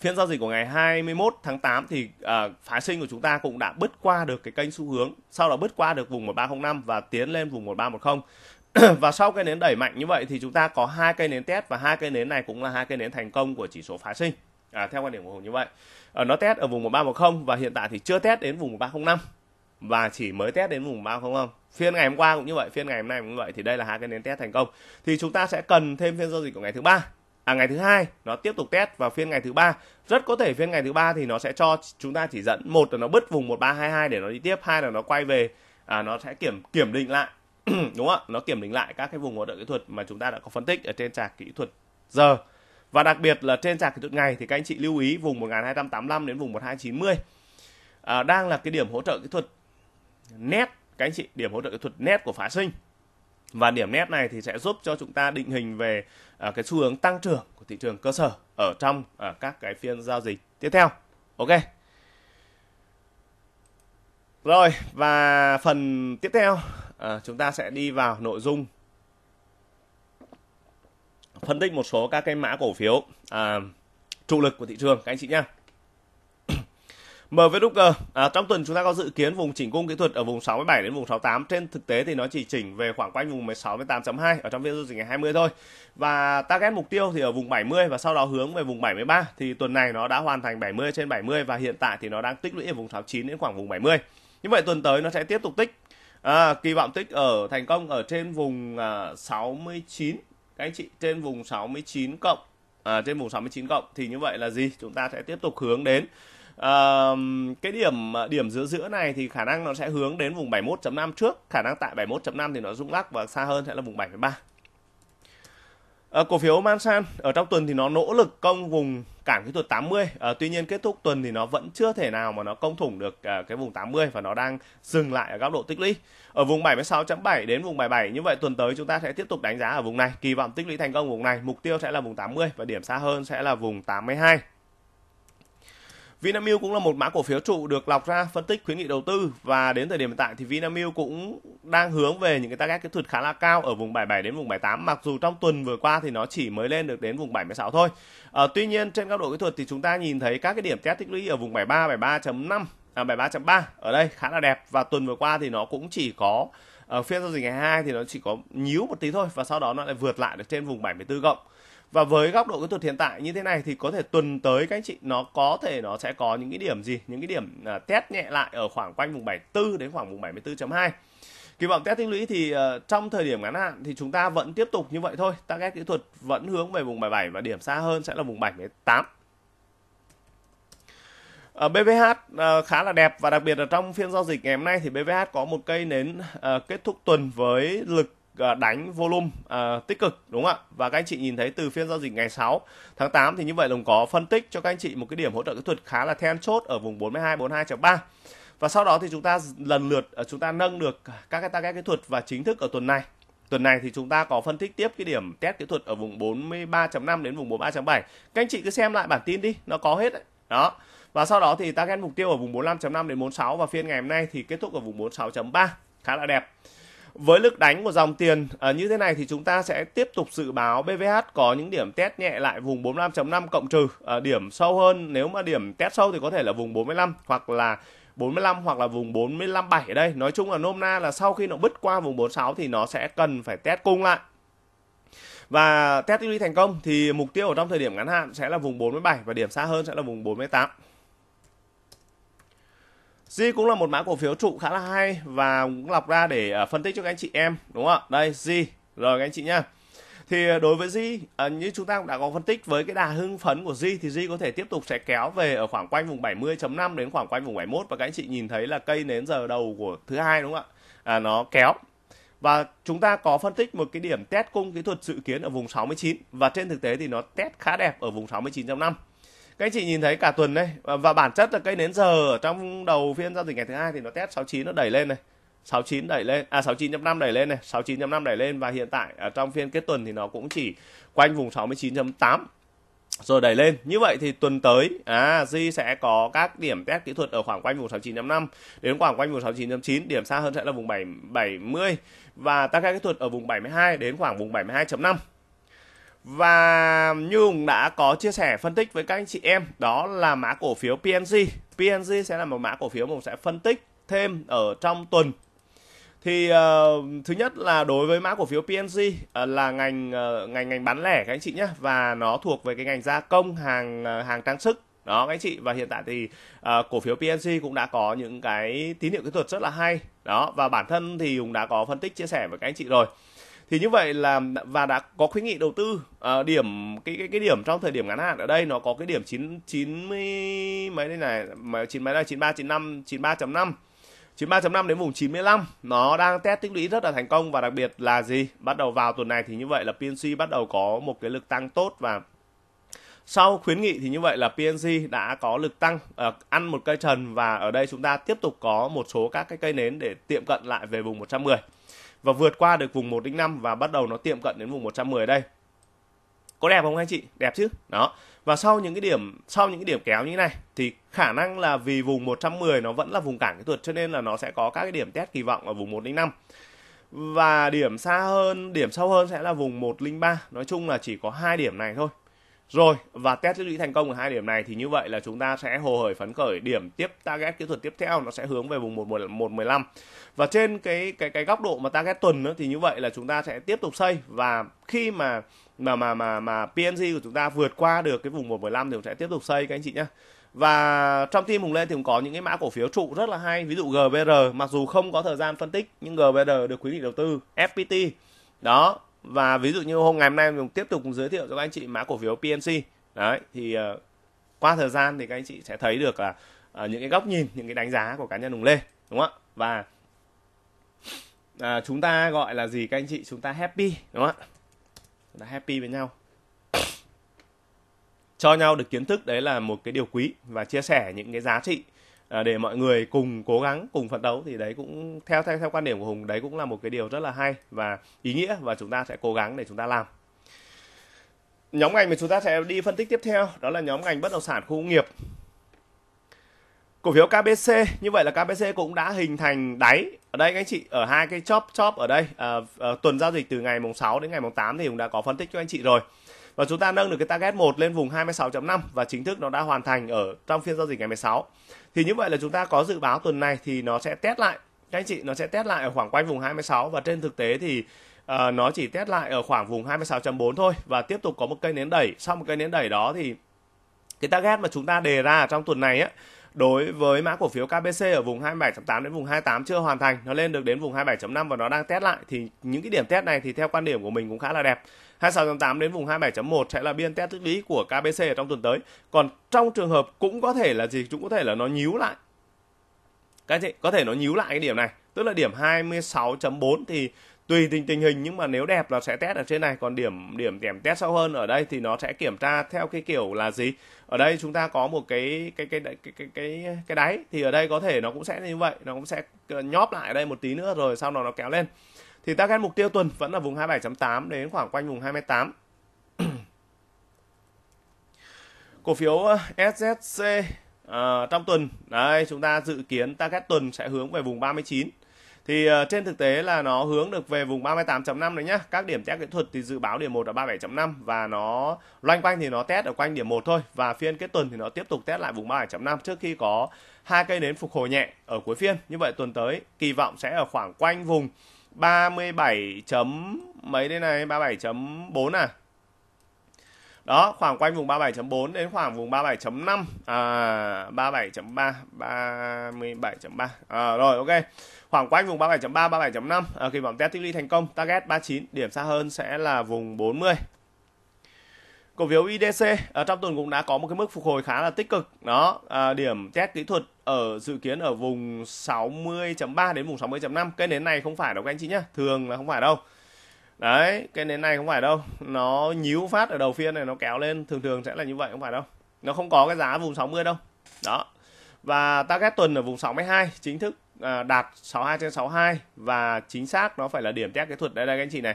phiên giao dịch của ngày 21 tháng 8 thì à, phái sinh của chúng ta cũng đã bứt qua được cái kênh xu hướng sau đó bứt qua được vùng 1305 và tiến lên vùng 1310 và sau cái nến đẩy mạnh như vậy thì chúng ta có hai cây nến test và hai cây nến này cũng là hai cây nến thành công của chỉ số phái sinh à, theo quan điểm của Hùng như vậy ở ờ, nó test ở vùng 1310 và hiện tại thì chưa test đến vùng 1305 và chỉ mới test đến vùng 305 phiên ngày hôm qua cũng như vậy phiên ngày hôm nay cũng như vậy thì đây là hai cái nến test thành công thì chúng ta sẽ cần thêm phiên giao dịch của ngày thứ ba à ngày thứ hai nó tiếp tục test vào phiên ngày thứ ba rất có thể phiên ngày thứ ba thì nó sẽ cho chúng ta chỉ dẫn một là nó bứt vùng 1322 để nó đi tiếp hai là nó quay về à, nó sẽ kiểm kiểm định lại đúng không ạ nó kiểm định lại các cái vùng hỗ trợ kỹ thuật mà chúng ta đã có phân tích ở trên trạc kỹ thuật giờ và đặc biệt là trên trạc kỹ thuật ngày thì các anh chị lưu ý vùng 1285 đến vùng 1290 à, đang là cái điểm hỗ trợ kỹ thuật nét các anh chị điểm hỗ trợ kỹ thuật nét của phá sinh và điểm nét này thì sẽ giúp cho chúng ta định hình về à, cái xu hướng tăng trưởng của thị trường cơ sở ở trong ở à, các cái phiên giao dịch tiếp theo. Ok. Rồi và phần tiếp theo à, chúng ta sẽ đi vào nội dung phân tích một số các cái mã cổ phiếu trụ lực của thị trường các anh chị nhá. MV Docker à, trong tuần chúng ta có dự kiến vùng chỉnh cung kỹ thuật ở vùng 67 đến vùng 68 trên thực tế thì nó chỉ chỉnh về khoảng quanh vùng 16 đến 8.2 ở trong phiên giao dịch ngày 20 thôi và target mục tiêu thì ở vùng 70 và sau đó hướng về vùng 73 thì tuần này nó đã hoàn thành 70 trên 70 và hiện tại thì nó đang tích lũy ở vùng 69 đến khoảng vùng 70 như vậy tuần tới nó sẽ tiếp tục tích à, kỳ vọng tích ở thành công ở trên vùng à, 69 các anh chị trên vùng 69 cộng à, trên vùng 69 cộng thì như vậy là gì chúng ta sẽ tiếp tục hướng đến uh, cái điểm ờ, điểm giữa giữa này thì khả năng nó sẽ hướng đến vùng 71.5 trước khả năng tại 71.5 thì nó rung lắc và xa hơn sẽ là vùng 73 À, ờ, cổ phiếu Mansan ở trong tuần thì nó nỗ lực công vùng cản kỹ thuật 80. À, ờ, tuy nhiên kết thúc tuần thì nó vẫn chưa thể nào mà nó công thủng được à, cái vùng 80 và nó đang dừng lại ở góc độ tích lũy. Ở vùng 76.7 đến vùng 77 như vậy tuần tới chúng ta sẽ tiếp tục đánh giá ở vùng này, kỳ vọng tích lũy thành công vùng này, mục tiêu sẽ là vùng 80 và điểm xa hơn sẽ là vùng 82. Vinamilk cũng là một mã cổ phiếu trụ được lọc ra phân tích khuyến nghị đầu tư và đến thời điểm hiện tại thì Vinamilk cũng đang hướng về những cái target kỹ thuật khá là cao ở vùng 77 đến vùng 78 mặc dù trong tuần vừa qua thì nó chỉ mới lên được đến vùng 76 thôi. À, tuy nhiên trên cao độ kỹ thuật thì chúng ta nhìn thấy các cái điểm test tích lũy ở vùng 73, 73.5 À, 73.3 ở đây khá là đẹp và tuần vừa qua thì nó cũng chỉ có ở ờ, phiên giao dịch ngày 2 thì nó chỉ có nhíu một tí thôi và sau đó nó lại vượt lại được trên vùng 74 cộng và với góc độ kỹ thuật hiện tại như thế này thì có thể tuần tới các anh chị nó có thể nó sẽ có những cái điểm gì những cái điểm uh, test nhẹ lại ở khoảng quanh vùng 74 đến khoảng vùng 74.2 kỳ vọng test tích lũy thì uh, trong thời điểm ngắn hạn thì chúng ta vẫn tiếp tục như vậy thôi ta target kỹ thuật vẫn hướng về vùng 77 và điểm xa hơn sẽ là vùng 78 ở BVH khá là đẹp và đặc biệt là trong phiên giao dịch ngày hôm nay thì BVH có một cây nến ờ, kết thúc tuần với lực Ờ, đánh volume à, tích cực đúng không ạ? Và các anh chị nhìn thấy từ phiên giao dịch ngày 6 tháng 8 thì như vậy đồng có phân tích cho các anh chị một cái điểm hỗ trợ kỹ thuật khá là then chốt ở vùng 42 42.3. Và sau đó thì chúng ta lần lượt ờ, chúng ta nâng được các cái target kỹ thuật và chính thức ở tuần này. Tuần này thì chúng ta có phân tích tiếp cái điểm test kỹ thuật ở vùng 43.5 đến vùng 43.7. Các anh chị cứ xem lại bản tin đi, nó có hết đấy. Đó. Và sau đó thì target mục tiêu ở vùng 45.5 đến 46 và phiên ngày hôm nay thì kết thúc ở vùng 46.3, khá là đẹp. Với lực đánh của dòng tiền à, như thế này thì chúng ta sẽ tiếp tục dự báo BVH có những điểm test nhẹ lại vùng 45.5 cộng trừ à, điểm sâu hơn nếu mà điểm test sâu thì có thể là vùng 45 hoặc là 45 hoặc là vùng 457 ở đây. Nói chung là nôm na là sau khi nó bứt qua vùng 46 thì nó sẽ cần phải test cung lại. Và test đi thành công thì mục tiêu ở trong thời điểm ngắn hạn sẽ là vùng 47 và điểm xa hơn sẽ là vùng 48. J cũng là một mã cổ phiếu trụ khá là hay và cũng lọc ra để à, phân tích cho các anh chị em đúng không ạ? Đây J rồi các anh chị nhá. Thì à, đối với J à, như chúng ta cũng đã có phân tích với cái đà hưng phấn của J thì J có thể tiếp tục sẽ kéo về ở khoảng quanh vùng 70.5 đến khoảng quanh vùng 71 và các anh chị nhìn thấy là cây nến giờ đầu của thứ hai đúng không ạ? À, nó kéo và chúng ta có phân tích một cái điểm test cung kỹ thuật dự kiến ở vùng 69 và trên thực tế thì nó test khá đẹp ở vùng 69.5 các anh chị nhìn thấy cả tuần đây và bản chất là cây nến giờ ở trong đầu phiên giao dịch ngày thứ hai thì nó test 69 nó đẩy lên này 69 đẩy lên à 69.5 đẩy lên này 69.5 đẩy lên và hiện tại ở trong phiên kết tuần thì nó cũng chỉ quanh vùng 69.8 rồi đẩy lên như vậy thì tuần tới à Di sẽ có các điểm test kỹ thuật ở khoảng quanh vùng 69.5 đến khoảng quanh vùng 69.9 điểm xa hơn sẽ là vùng 7, 70 và tăng các kỹ thuật ở vùng 72 đến khoảng vùng 72.5 và như Hùng đã có chia sẻ phân tích với các anh chị em đó là mã cổ phiếu PNG. PNG sẽ là một mã cổ phiếu mà Hùng sẽ phân tích thêm ở trong tuần. Thì uh, thứ nhất là đối với mã cổ phiếu PNG uh, ờ, là ngành uh, ngành ngành bán lẻ các anh chị nhé và nó thuộc về cái ngành gia công hàng uh, hàng trang sức đó các anh chị và hiện tại thì uh, cổ phiếu PNC cũng đã có những cái tín hiệu kỹ thuật rất là hay đó và bản thân thì Hùng đã có phân tích chia sẻ với các anh chị rồi thì như vậy là và đã có khuyến nghị đầu tư à, điểm cái, cái cái điểm trong thời điểm ngắn hạn ở đây nó có cái điểm chín chín mấy đây này mà chín mấy đây chín ba chín năm chín ba chấm năm 93.5 đến vùng 95 nó đang test tích lũy rất là thành công và đặc biệt là gì bắt đầu vào tuần này thì như vậy là PNC bắt đầu có một cái lực tăng tốt và sau khuyến nghị thì như vậy là PNG đã có lực tăng uh, ăn một cây trần và ở đây chúng ta tiếp tục có một số các cái cây nến để tiệm cận lại về vùng 110 và vượt qua được vùng 105 và bắt đầu nó tiệm cận đến vùng 110 đây có đẹp không anh chị đẹp chứ đó và sau những cái điểm sau những cái điểm kéo như thế này thì khả năng là vì vùng 110 nó vẫn là vùng cản kỹ thuật cho nên là nó sẽ có các cái điểm test kỳ vọng ở vùng 105 và điểm xa hơn điểm sâu hơn sẽ là vùng 103 nói chung là chỉ có hai điểm này thôi rồi và test tích lũy thành công ở hai điểm này thì như vậy là chúng ta sẽ hồ hởi phấn khởi điểm tiếp target kỹ thuật tiếp theo nó sẽ hướng về vùng 11115. Và trên cái cái cái góc độ mà target tuần nữa thì như vậy là chúng ta sẽ tiếp tục xây và khi mà mà mà mà mà PNG của chúng ta vượt qua được cái vùng 115 thì cũng sẽ tiếp tục xây các anh chị nhé và trong team hùng lên thì cũng có những cái mã cổ phiếu trụ rất là hay ví dụ GBR mặc dù không có thời gian phân tích nhưng GBR được khuyến nghị đầu tư FPT đó và ví dụ như hôm ngày hôm nay mình tiếp tục giới thiệu cho các anh chị mã cổ phiếu PNC đấy thì uh, qua thời gian thì các anh chị sẽ thấy được là uh, những cái góc nhìn những cái đánh giá của cá nhân Hùng Lê đúng không ạ và uh, chúng ta gọi là gì các anh chị chúng ta happy đúng không ạ chúng ta happy với nhau cho nhau được kiến thức đấy là một cái điều quý và chia sẻ những cái giá trị À, để mọi người cùng cố gắng cùng phấn đấu thì đấy cũng theo theo theo quan điểm của hùng đấy cũng là một cái điều rất là hay và ý nghĩa và chúng ta sẽ cố gắng để chúng ta làm nhóm ngành mà chúng ta sẽ đi phân tích tiếp theo đó là nhóm ngành bất động sản khu công nghiệp cổ phiếu KBC như vậy là KBC cũng đã hình thành đáy ở đây các anh chị ở hai cái chóp chóp ở đây à, à, tuần giao dịch từ ngày mùng 6 đến ngày mùng 8 thì cũng đã có phân tích cho anh chị rồi và chúng ta nâng được cái target 1 lên vùng 26.5 và chính thức nó đã hoàn thành ở trong phiên giao dịch ngày 16 thì như vậy là chúng ta có dự báo tuần này thì nó sẽ test lại các anh chị nó sẽ test lại ở khoảng quanh vùng 26 và trên thực tế thì uh, nó chỉ test lại ở khoảng vùng 26.4 thôi và tiếp tục có một cây nến đẩy sau một cây nến đẩy đó thì cái target mà chúng ta đề ra trong tuần này á đối với mã cổ phiếu KBC ở vùng 27.8 đến vùng 28 chưa hoàn thành, nó lên được đến vùng 27.5 và nó đang test lại thì những cái điểm test này thì theo quan điểm của mình cũng khá là đẹp. 26.8 đến vùng 27.1 sẽ là biên test lý của KBC trong tuần tới. Còn trong trường hợp cũng có thể là gì? Cũng có thể là nó nhíu lại. Các anh chị, có thể nó nhíu lại cái điểm này. Tức là điểm 26.4 thì tùy tình tình hình nhưng mà nếu đẹp là sẽ test ở trên này còn điểm điểm điểm test sâu hơn ở đây thì nó sẽ kiểm tra theo cái kiểu là gì ở đây chúng ta có một cái cái cái cái cái cái, cái đáy thì ở đây có thể nó cũng sẽ như vậy nó cũng sẽ ờ, nhóp lại ở đây một tí nữa rồi sau đó nó kéo lên thì target mục tiêu tuần vẫn là vùng 27.8 đến khoảng quanh vùng 28 cổ phiếu ờ, SZC à, ờ, trong tuần đấy chúng ta dự kiến target tuần sẽ hướng về vùng 39 thì uh, trên thực tế là nó hướng được về vùng 38.5 đấy nhá các điểm test kỹ thuật thì dự báo điểm 1 là 37.5 và nó loanh quanh thì nó test ở quanh điểm 1 thôi và phiên kết tuần thì nó tiếp tục test lại vùng 37.5 trước khi có hai cây nến phục hồi nhẹ ở cuối phiên như vậy tuần tới kỳ vọng sẽ ở khoảng quanh vùng 37 chấm mấy đây này 37.4 à đó khoảng quanh vùng 37.4 đến khoảng vùng 37.5 à 37.3 37.3 à, rồi ok khoảng quanh vùng 37.3 37.5 à, kỳ vọng test tích lũy thành công target 39 điểm xa hơn sẽ là vùng 40 cổ phiếu IDC ở trong tuần cũng đã có một cái mức phục hồi khá là tích cực đó à, điểm test kỹ thuật ở dự kiến ở vùng 60.3 đến vùng 60.5 cây nến này không phải đâu các anh chị nhá thường là không phải đâu đấy cây nến này không phải đâu nó nhíu phát ở đầu phiên này nó kéo lên thường thường sẽ là như vậy không phải đâu nó không có cái giá vùng 60 đâu đó và target tuần ở vùng 62 chính thức à, đạt 62 trên 62 và chính xác nó phải là điểm test kỹ thuật đây đây các anh chị này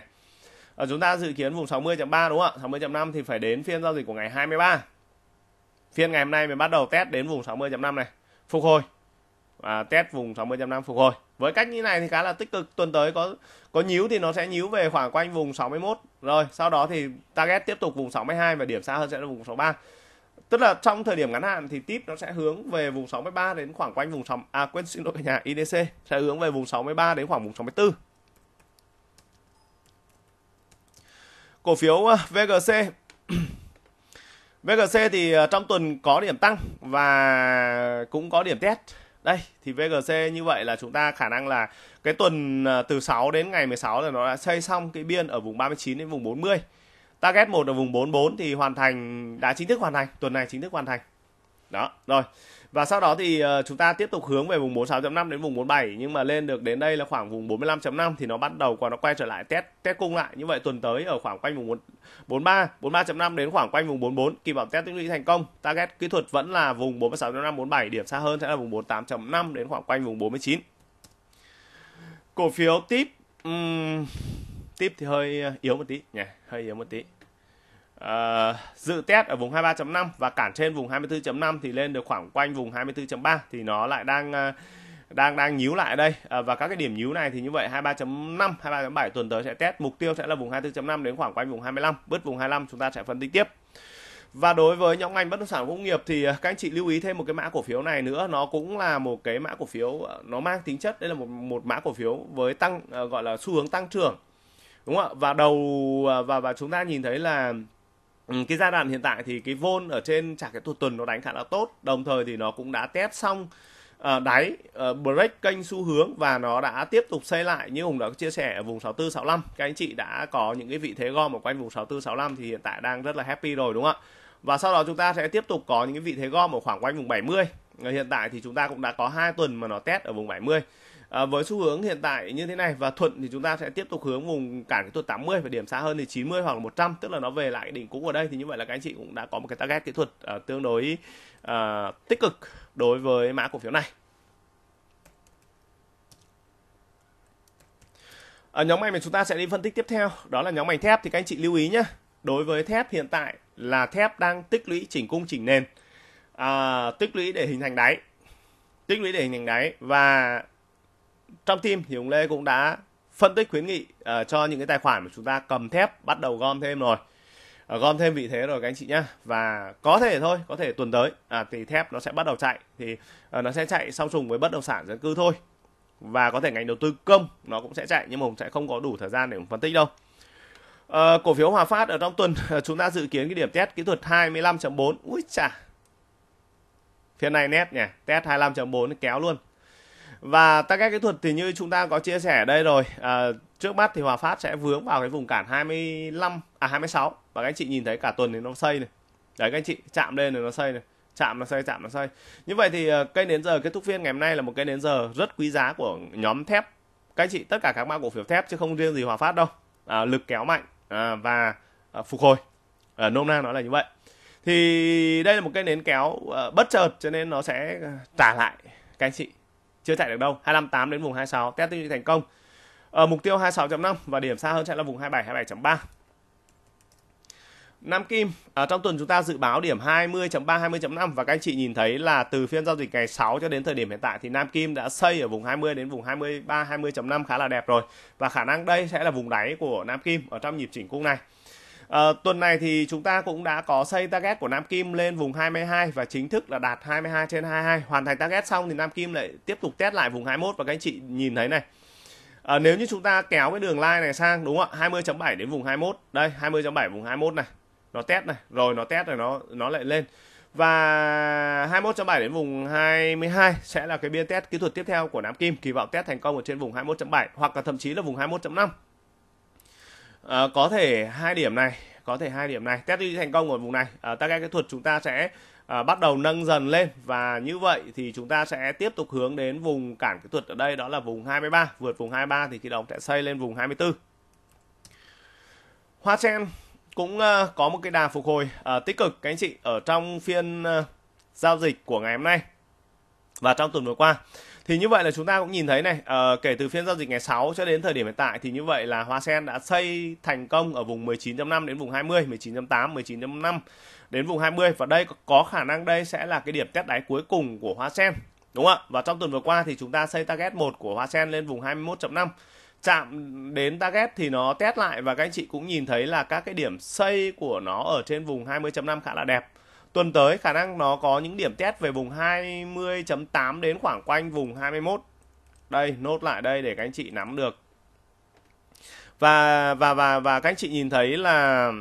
à, chúng ta dự kiến vùng 60.3 đúng không ạ 60.5 thì phải đến phiên giao dịch của ngày 23 phiên ngày hôm nay mình bắt đầu test đến vùng 60.5 này phục hồi và test vùng 60 năm phục hồi với cách như này thì khá là tích cực tuần tới có có nhíu thì nó sẽ nhíu về khoảng quanh vùng 61 rồi sau đó thì target tiếp tục vùng 62 và điểm xa hơn sẽ là vùng 63 tức là trong thời điểm ngắn hạn thì tip nó sẽ hướng về vùng 63 đến khoảng quanh vùng 6 à quên xin lỗi cả nhà IDC sẽ hướng về vùng 63 đến khoảng vùng 64 cổ phiếu à, VGC VGC thì ờ, trong tuần có điểm tăng và cũng có điểm test. Đây thì VGC như vậy là chúng ta khả năng là cái tuần ờ, từ 6 đến ngày 16 là nó đã xây xong cái biên ở vùng 39 đến vùng 40. Target 1 ở vùng 44 thì hoàn thành đã chính thức hoàn thành, tuần này chính thức hoàn thành. Đó, rồi và sau đó thì ờ, chúng ta tiếp tục hướng về vùng 46.5 đến vùng 47 nhưng mà lên được đến đây là khoảng vùng 45.5 thì nó bắt đầu qua nó quay trở lại test test cung lại như vậy tuần tới ở khoảng quanh vùng 43 43.5 đến khoảng quanh vùng 44 kỳ vọng test tích lũy thành công target kỹ thuật vẫn là vùng 46.5 47 điểm xa hơn sẽ là vùng 48.5 đến khoảng quanh vùng 49 cổ phiếu tiếp um, tip thì ờ, hơi yếu một tí nhỉ hơi yếu một tí uh, dự test ở vùng 23.5 và cản trên vùng 24.5 thì lên được khoảng quanh vùng 24.3 thì nó lại đang uh, đang đang nhíu lại ở đây à, và các cái điểm nhíu này thì như vậy 23.5 23.7 tuần tới sẽ test mục tiêu sẽ là vùng 24.5 đến khoảng quanh vùng 25 bứt vùng 25 chúng ta sẽ phân tích tiếp và đối với nhóm ngành bất động sản công nghiệp thì các anh chị lưu ý thêm một cái mã cổ phiếu này nữa nó cũng là một cái mã cổ phiếu nó mang tính chất đây là một một mã cổ phiếu với tăng gọi là xu hướng tăng trưởng đúng không ạ và đầu và và chúng ta nhìn thấy là Ừ, cái giai đoạn hiện tại thì cái vôn ở trên chả cái tuần tuần nó đánh khá là tốt đồng thời thì nó cũng đã test xong uh, đáy uh, break kênh xu hướng và nó đã tiếp tục xây lại như hùng đã chia sẻ ở vùng 64 65 các anh chị đã có những cái vị thế gom ở quanh vùng 64 65 thì hiện tại đang rất là happy rồi đúng không ạ và sau đó chúng ta sẽ tiếp tục có những cái vị thế gom ở khoảng quanh vùng 70 ờ, hiện tại thì chúng ta cũng đã có hai tuần mà nó test ở vùng 70 à, với xu hướng hiện tại như thế này và thuận thì chúng ta sẽ tiếp tục hướng vùng cản cái tuột 80 và điểm xa hơn thì 90 hoặc là 100 tức là nó về lại cái đỉnh cũ ở đây thì như vậy là các anh chị cũng đã có một cái target kỹ thuật à, tương đối à, tích cực đối với mã cổ phiếu này Ở à, nhóm ngành mà chúng ta sẽ đi phân tích tiếp theo đó là nhóm ngành thép thì các anh chị lưu ý nhé đối với thép hiện tại là thép đang tích lũy chỉnh cung chỉnh nền à, tích lũy để hình thành đáy tích lũy để hình thành đáy và trong team thì hùng lê cũng đã phân tích khuyến nghị uh, cho những cái tài khoản mà chúng ta cầm thép bắt đầu gom thêm rồi uh, gom thêm vị thế rồi các anh chị nhá và có thể thôi có thể tuần tới à, thì thép nó sẽ bắt đầu chạy thì uh, nó sẽ chạy song trùng với bất động sản dân cư thôi và có thể ngành đầu tư công nó cũng sẽ chạy nhưng mà hùng sẽ không có đủ thời gian để hùng phân tích đâu uh, cổ phiếu hòa phát ở trong tuần uh, chúng ta dự kiến cái điểm test kỹ thuật 25.4 ui chà phía này nét nhỉ test 25.4 kéo luôn và tất các kỹ thuật thì như chúng ta có chia sẻ ở đây rồi à, trước mắt thì Hòa Phát sẽ vướng vào cái vùng cản 25 à 26 và các anh chị nhìn thấy cả tuần thì nó xây này đấy các anh chị chạm lên rồi nó xây này chạm nó xây chạm nó xây như vậy thì à, cây nến giờ kết thúc phiên ngày hôm nay là một cây nến giờ rất quý giá của nhóm thép các anh chị tất cả các mã cổ phiếu thép chứ không riêng gì Hòa Phát đâu à, lực kéo mạnh à, và à, phục hồi à, nôm na nó là như vậy thì đây là một cây nến kéo à, bất chợt cho nên nó sẽ à, trả lại các anh chị chưa chạy được đâu 258 đến vùng 26 test tư duy thành công ở ờ, mục tiêu 26.5 và điểm xa hơn sẽ là vùng 27 27.3 Nam Kim ở ờ, trong tuần chúng ta dự báo điểm 20.3 20.5 và các anh chị nhìn thấy là từ phiên giao dịch ngày 6 cho đến thời điểm hiện tại thì Nam Kim đã xây ở vùng 20 đến vùng 23 20.5 khá là đẹp rồi và khả năng đây sẽ là vùng đáy của Nam Kim ở trong nhịp chỉnh cung này. À, tuần này thì chúng ta cũng đã có xây target của Nam Kim lên vùng 22 và chính thức là đạt 22 trên 22. Hoàn thành target xong thì Nam Kim lại tiếp tục test lại vùng 21 và các anh chị nhìn thấy này. À, nếu như chúng ta kéo cái đường line này sang đúng không ạ? 20.7 đến vùng 21. Đây, 20.7 vùng 21 này. Nó test này, rồi nó test rồi nó nó lại lên. Và 21.7 đến vùng 22 sẽ là cái biên test kỹ thuật tiếp theo của Nam Kim, kỳ vọng test thành công ở trên vùng 21.7 hoặc là thậm chí là vùng 21.5 à, có thể hai điểm này có thể hai điểm này test đi thành công ở vùng này à, ta cái thuật chúng ta sẽ à, bắt đầu nâng dần lên và như vậy thì chúng ta sẽ tiếp tục hướng đến vùng cản kỹ thuật ở đây đó là vùng 23 vượt vùng 23 thì khi đó sẽ xây lên vùng 24 hoa sen cũng uh, có một cái đà phục hồi uh, tích cực các anh chị ở trong phiên uh, giao dịch của ngày hôm nay và trong tuần vừa qua thì như vậy là chúng ta cũng nhìn thấy này uh, kể từ phiên giao dịch ngày 6 cho đến thời điểm hiện tại thì như vậy là Hoa Sen đã xây thành công ở vùng 19.5 đến vùng 20 19.8 19.5 đến vùng 20 và đây có khả năng đây sẽ là cái điểm test đáy cuối cùng của Hoa Sen đúng không ạ và trong tuần vừa qua thì chúng ta xây target 1 của Hoa Sen lên vùng 21.5 chạm đến target thì nó test lại và các anh chị cũng nhìn thấy là các cái điểm xây của nó ở trên vùng 20.5 khá là đẹp tuần tới khả năng nó có những điểm test về vùng 20.8 đến khoảng quanh vùng 21 đây nốt lại đây để các anh chị nắm được và và và và các anh chị nhìn thấy là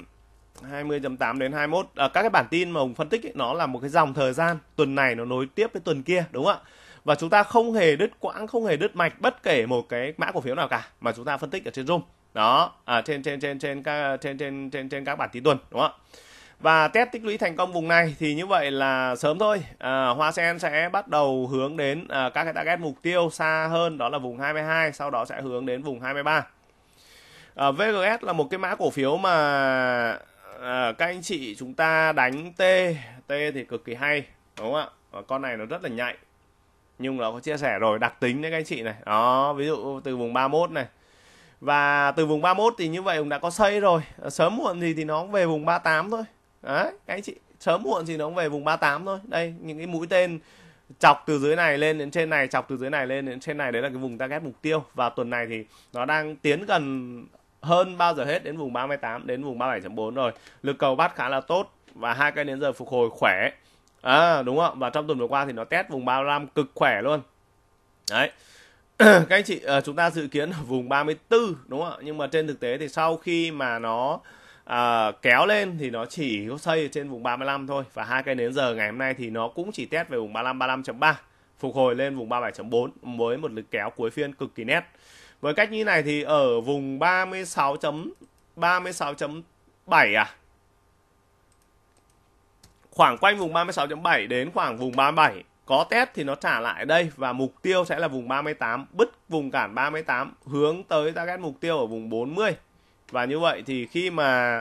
20.8 đến 21 à, các cái bản tin mà Hùng phân tích ấy, nó là một cái dòng thời gian tuần này nó nối tiếp với tuần kia đúng không ạ và chúng ta không hề đứt quãng không hề đứt mạch bất kể một cái mã cổ phiếu nào cả mà chúng ta phân tích ở trên Zoom đó à, trên trên trên trên các trên trên trên trên các bản tin tuần đúng không ạ và test tích lũy thành công vùng này thì như vậy là sớm thôi à, hoa sen sẽ bắt đầu hướng đến à, các cái target mục tiêu xa hơn đó là vùng 22 sau đó sẽ hướng đến vùng 23 à, VGS là một cái mã cổ phiếu mà à, các anh chị chúng ta đánh T T thì cực kỳ hay đúng không ạ và con này nó rất là nhạy nhưng nó có chia sẻ rồi đặc tính đấy các anh chị này đó ví dụ từ vùng 31 này và từ vùng 31 thì như vậy cũng đã có xây rồi sớm muộn gì thì nó về vùng 38 thôi đấy các anh chị sớm muộn gì nó cũng về vùng 38 thôi đây những cái mũi tên chọc từ dưới này lên đến trên này chọc từ dưới này lên đến trên này đấy là cái vùng target mục tiêu và tuần này thì nó đang tiến gần hơn bao giờ hết đến vùng 38 đến vùng 37.4 rồi lực cầu bắt khá là tốt và hai cây đến giờ phục hồi khỏe à, đúng không và trong tuần vừa qua thì nó test vùng 35 cực khỏe luôn đấy các anh chị ờ, chúng ta dự kiến ở vùng 34 đúng không ạ nhưng mà trên thực tế thì sau khi mà nó à, kéo lên thì nó chỉ có xây trên vùng 35 thôi và hai cây nến giờ ngày hôm nay thì nó cũng chỉ test về vùng 35 35.3 phục hồi lên vùng 37.4 với một lực kéo cuối phiên cực kỳ nét với cách như này thì ở vùng 36 36.7 à khoảng quanh vùng 36.7 đến khoảng vùng 37 có test thì nó trả lại đây và mục tiêu sẽ là vùng 38 bứt vùng cản 38 hướng tới target mục tiêu ở vùng 40 và như vậy thì khi mà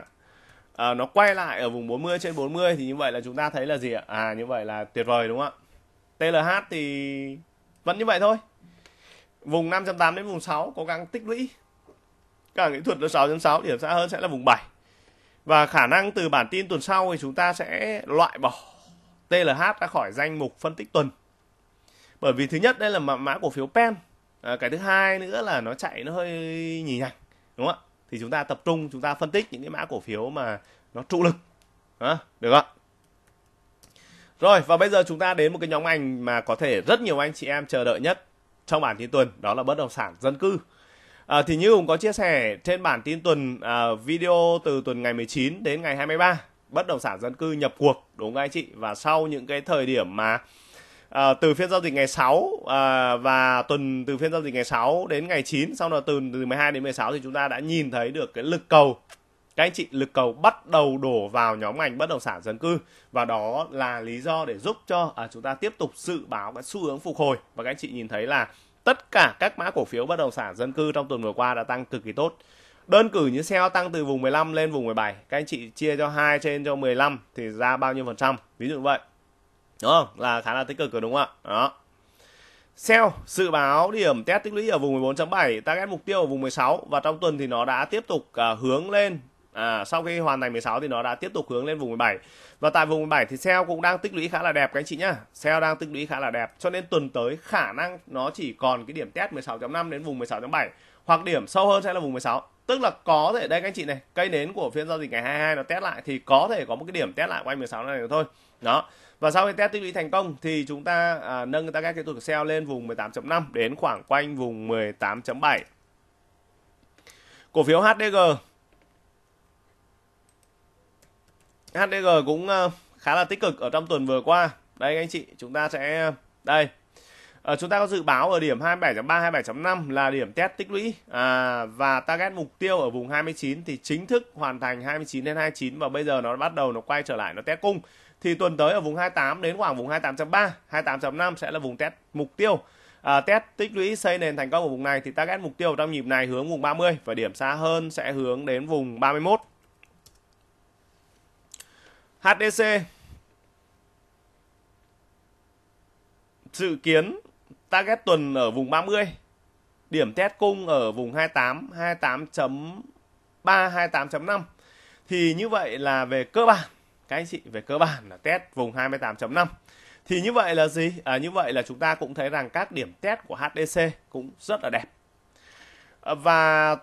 uh, nó quay lại ở vùng 40 trên 40 thì như vậy là chúng ta thấy là gì ạ à như vậy là tuyệt vời đúng không ạ TLH thì vẫn như vậy thôi vùng 5.8 đến vùng 6 có gắng tích lũy cả kỹ thuật là 6.6 điểm xa hơn sẽ là vùng 7 và khả năng từ bản tin tuần sau thì chúng ta sẽ loại bỏ TLH ra khỏi danh mục phân tích tuần bởi vì thứ nhất đây là mã cổ phiếu pen à, cái thứ hai nữa là nó chạy nó hơi nhì nhằng đúng không ạ thì chúng ta tập trung chúng ta phân tích những cái mã cổ phiếu mà nó trụ lực à, được ạ rồi và bây giờ chúng ta đến một cái nhóm ngành mà có thể rất nhiều anh chị em chờ đợi nhất trong bản tin tuần đó là bất động sản dân cư à, thì như hùng có chia sẻ trên bản tin tuần à, video từ tuần ngày 19 đến ngày 23 bất động sản dân cư nhập cuộc đúng không anh chị và sau những cái thời điểm mà à, từ phiên giao dịch ngày 6 à, ờ, và tuần từ phiên giao dịch ngày 6 đến ngày 9 sau đó từ từ 12 đến 16 thì chúng ta đã nhìn thấy được cái lực cầu các anh chị lực cầu bắt đầu đổ vào nhóm ngành bất động sản dân cư và đó là lý do để giúp cho à, chúng ta tiếp tục dự báo cái xu hướng phục hồi và các anh chị nhìn thấy là tất cả các mã cổ phiếu bất động sản dân cư trong tuần vừa qua đã tăng cực kỳ tốt đơn cử như SEO tăng từ vùng 15 lên vùng 17 các anh chị chia cho hai trên cho 15 thì ra bao nhiêu phần trăm ví dụ vậy đúng không là khá là tích cực rồi đúng không ạ đó Sell dự báo điểm test tích lũy ở vùng 14.7, target mục tiêu ở vùng 16 và trong tuần thì nó đã tiếp tục à, hướng lên. À, sau khi hoàn thành 16 thì nó đã tiếp tục hướng lên vùng 17. Và tại vùng 17 thì Sell cũng đang tích lũy khá là đẹp các anh chị nhá. Sell đang tích lũy khá là đẹp cho nên tuần tới khả năng nó chỉ còn cái điểm test 16.5 đến vùng 16.7 hoặc điểm sâu hơn sẽ là vùng 16. Tức là có thể đây các anh chị này, cây nến của phiên giao dịch ngày 22 nó test lại thì có thể có một cái điểm test lại quanh 16 này nữa thôi. Đó và sau khi test tích lũy thành công thì chúng ta à, nâng target kỹ thuật của sell lên vùng 18.5 đến khoảng quanh vùng 18.7 cổ phiếu HDG HDG cũng à, khá là tích cực ở trong tuần vừa qua đây anh chị chúng ta sẽ đây à, chúng ta có dự báo ở điểm 27.3 27.5 là điểm test tích lũy à, và target mục tiêu ở vùng 29 thì chính thức hoàn thành 29 đến 29 và bây giờ nó bắt đầu nó quay trở lại nó test cung thì tuần tới ở vùng 28 đến khoảng vùng 28.3, 28.5 sẽ là vùng test mục tiêu. À, test tích lũy xây nền thành công ở vùng này thì target mục tiêu trong nhịp này hướng vùng 30 và điểm xa hơn sẽ hướng đến vùng 31. HDC dự kiến target tuần ở vùng 30, điểm test cung ở vùng 28, 28.3, 28.5. Thì như vậy là về cơ bản các anh chị về cơ bản là test vùng 28.5 thì như vậy là gì à, như vậy là chúng ta cũng thấy rằng các điểm test của HDC cũng rất là đẹp à, và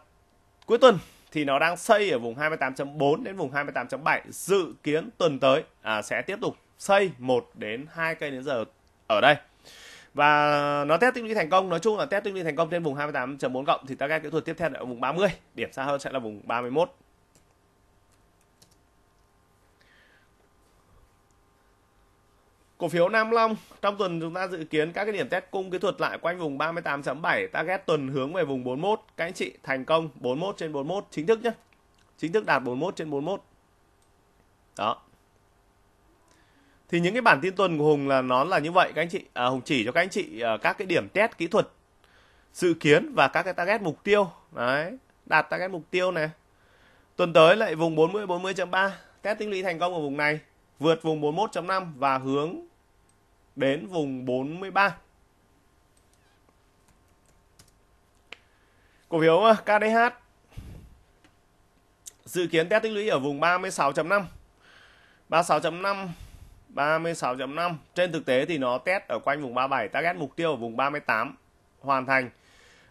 cuối tuần thì nó đang xây ở vùng 28.4 đến vùng 28.7 dự kiến tuần tới à, sẽ tiếp tục xây 1 đến 2 cây đến giờ ở đây và nó test tích lũy thành công nói chung là test tích lũy thành công trên vùng 28.4 cộng thì target kỹ thuật tiếp theo là vùng 30 điểm xa hơn sẽ là vùng 31 Cổ phiếu Nam Long trong tuần chúng ta dự kiến các cái điểm test cung kỹ thuật lại quanh vùng 38.7, target tuần hướng về vùng 41. Các anh chị thành công 41 trên 41 chính thức nhé. Chính thức đạt 41 trên 41. Đó. Thì những cái bản tin tuần của Hùng là nó là như vậy các anh chị. À, Hùng chỉ cho các anh chị à, các cái điểm test kỹ thuật dự kiến và các cái target mục tiêu. Đấy, đạt target mục tiêu này. Tuần tới lại vùng 40 40.3, test tích lũy thành công ở vùng này vượt vùng 41.5 và hướng đến vùng 43. Cổ phiếu ờ, KDH dự kiến test tích lũy ở vùng 36.5. 36.5 36.5 Trên thực tế thì nó test ở quanh vùng 37 Target mục tiêu ở vùng 38 Hoàn thành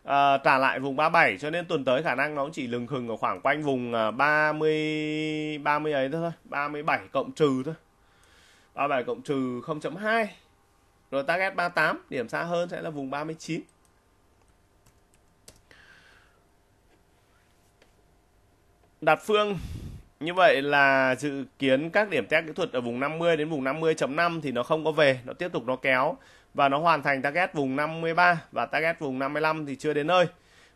à, Trả lại vùng 37 cho nên tuần tới khả năng nó chỉ lừng khừng ở khoảng quanh vùng 30 ờ, 30 ấy thôi 37 cộng trừ thôi 37 cộng trừ 0.2 rồi target 38, điểm xa hơn sẽ là vùng 39. Đặt phương như vậy là dự kiến các điểm test kỹ thuật ở vùng 50 đến vùng 50.5 thì nó không có về, nó tiếp tục nó kéo và nó hoàn thành target vùng 53 và target vùng 55 thì chưa đến nơi.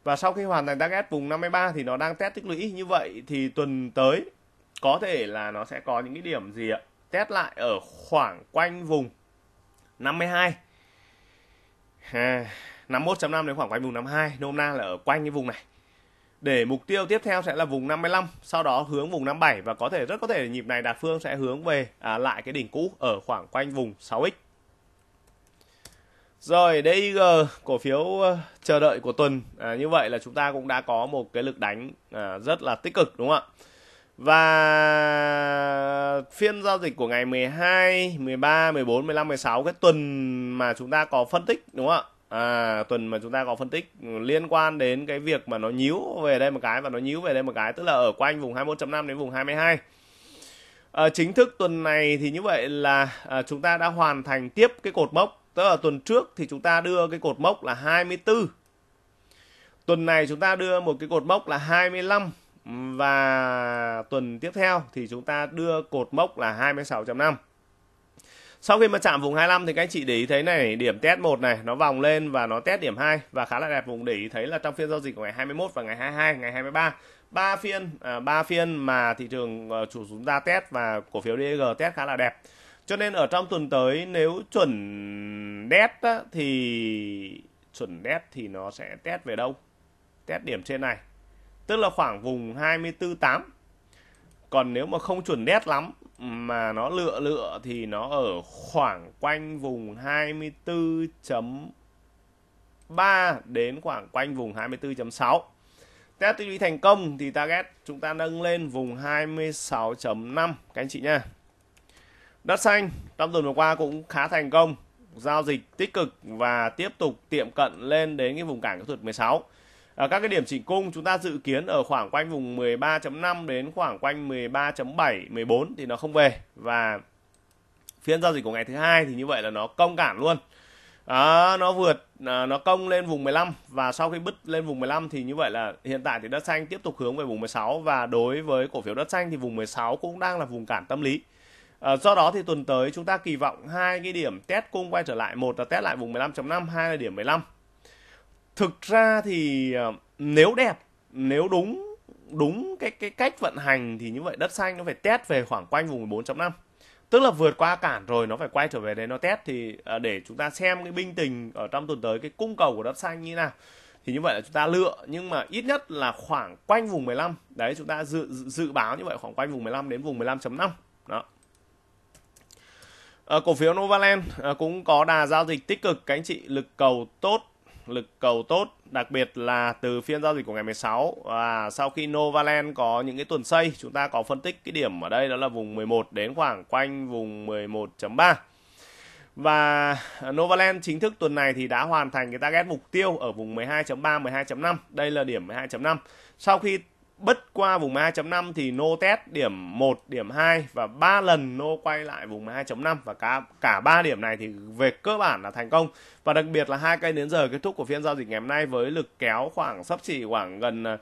Và sau khi hoàn thành target vùng 53 thì nó đang test tích lũy như vậy thì tuần tới có thể là nó sẽ có những cái điểm gì ạ? Test lại ở khoảng quanh vùng 52 à, 51.5 đến khoảng quanh vùng 52 nôm na là ở quanh cái vùng này để mục tiêu tiếp theo sẽ là vùng 55 sau đó hướng vùng 57 và có thể rất có thể nhịp này đạt phương sẽ hướng về à, lại cái đỉnh cũ ở khoảng quanh vùng 6x rồi DIG cổ phiếu ờ, chờ đợi của tuần à, như vậy là chúng ta cũng đã có một cái lực đánh à, rất là tích cực đúng không ạ và phiên giao dịch của ngày 12, 13, 14, 15, 16 cái tuần mà chúng ta có phân tích đúng không ạ? À, tuần mà chúng ta có phân tích liên quan đến cái việc mà nó nhíu về đây một cái và nó nhíu về đây một cái tức là ở quanh vùng 21.5 đến vùng 22. À, ờ, chính thức tuần này thì như vậy là à, chúng ta đã hoàn thành tiếp cái cột mốc tức là tuần trước thì chúng ta đưa cái cột mốc là 24 tuần này chúng ta đưa một cái cột mốc là 25 và tuần tiếp theo thì chúng ta đưa cột mốc là 26.5 sau khi mà chạm vùng 25 thì các anh chị để ý thấy này điểm test 1 này nó vòng lên và nó test điểm 2 và khá là đẹp vùng để ý thấy là trong phiên giao dịch của ngày 21 và ngày 22 ngày 23 ba phiên à, ba phiên mà thị trường ờ, chủ chúng ta test và cổ phiếu DG test khá là đẹp cho nên ở trong tuần tới nếu chuẩn đét thì chuẩn đét thì nó sẽ test về đâu test điểm trên này tức là khoảng vùng 24.8 còn nếu mà không chuẩn nét lắm mà nó lựa lựa thì nó ở khoảng quanh vùng 24.3 đến khoảng quanh vùng 24.6 Test TV thành công thì target chúng ta nâng lên vùng 26.5 các anh chị nha. Đất xanh trong tuần vừa qua cũng khá thành công, giao dịch tích cực và tiếp tục tiệm cận lên đến cái vùng cản kỹ thuật 16. À, các cái điểm chỉnh cung chúng ta dự kiến ở khoảng quanh vùng 13.5 đến khoảng quanh 13.7, 14 thì nó không về và phiên giao dịch của ngày thứ hai thì như vậy là nó công cản luôn. À, nó vượt à, nó công lên vùng 15 và sau khi bứt lên vùng 15 thì như vậy là hiện tại thì đất xanh tiếp tục hướng về vùng 16 và đối với cổ phiếu đất xanh thì vùng 16 cũng đang là vùng cản tâm lý. À, do đó thì tuần tới chúng ta kỳ vọng hai cái điểm test cung quay trở lại, một là test lại vùng 15.5, hai là điểm 15 thực ra thì ờ, nếu đẹp nếu đúng đúng cái cái cách vận hành thì như vậy đất xanh nó phải test về khoảng quanh vùng 14.5 tức là vượt qua cản rồi nó phải quay trở về đấy nó test thì ờ, để chúng ta xem cái binh tình ở trong tuần tới cái cung cầu của đất xanh như thế nào thì như vậy là chúng ta lựa nhưng mà ít nhất là khoảng quanh vùng 15 đấy chúng ta dự dự báo như vậy khoảng quanh vùng 15 đến vùng 15.5 đó ờ, cổ phiếu Novaland cũng có đà giao dịch tích cực các anh chị lực cầu tốt lực cầu tốt, đặc biệt là từ phiên giao dịch của ngày 16 và sau khi Novaland có những cái tuần xây, chúng ta có phân tích cái điểm ở đây đó là vùng 11 đến khoảng quanh vùng 11.3. Và Novaland chính thức tuần này thì đã hoàn thành cái target mục tiêu ở vùng 12.3 12.5. Đây là điểm 12.5. Sau khi bứt qua vùng 2 5 thì nô test điểm 1, điểm 2 và 3 lần nô quay lại vùng 2 5 và cả cả 3 điểm này thì về cơ bản là thành công. Và đặc biệt là hai cây đến giờ kết thúc của phiên giao dịch ngày hôm nay với lực kéo khoảng sắp chỉ khoảng gần 10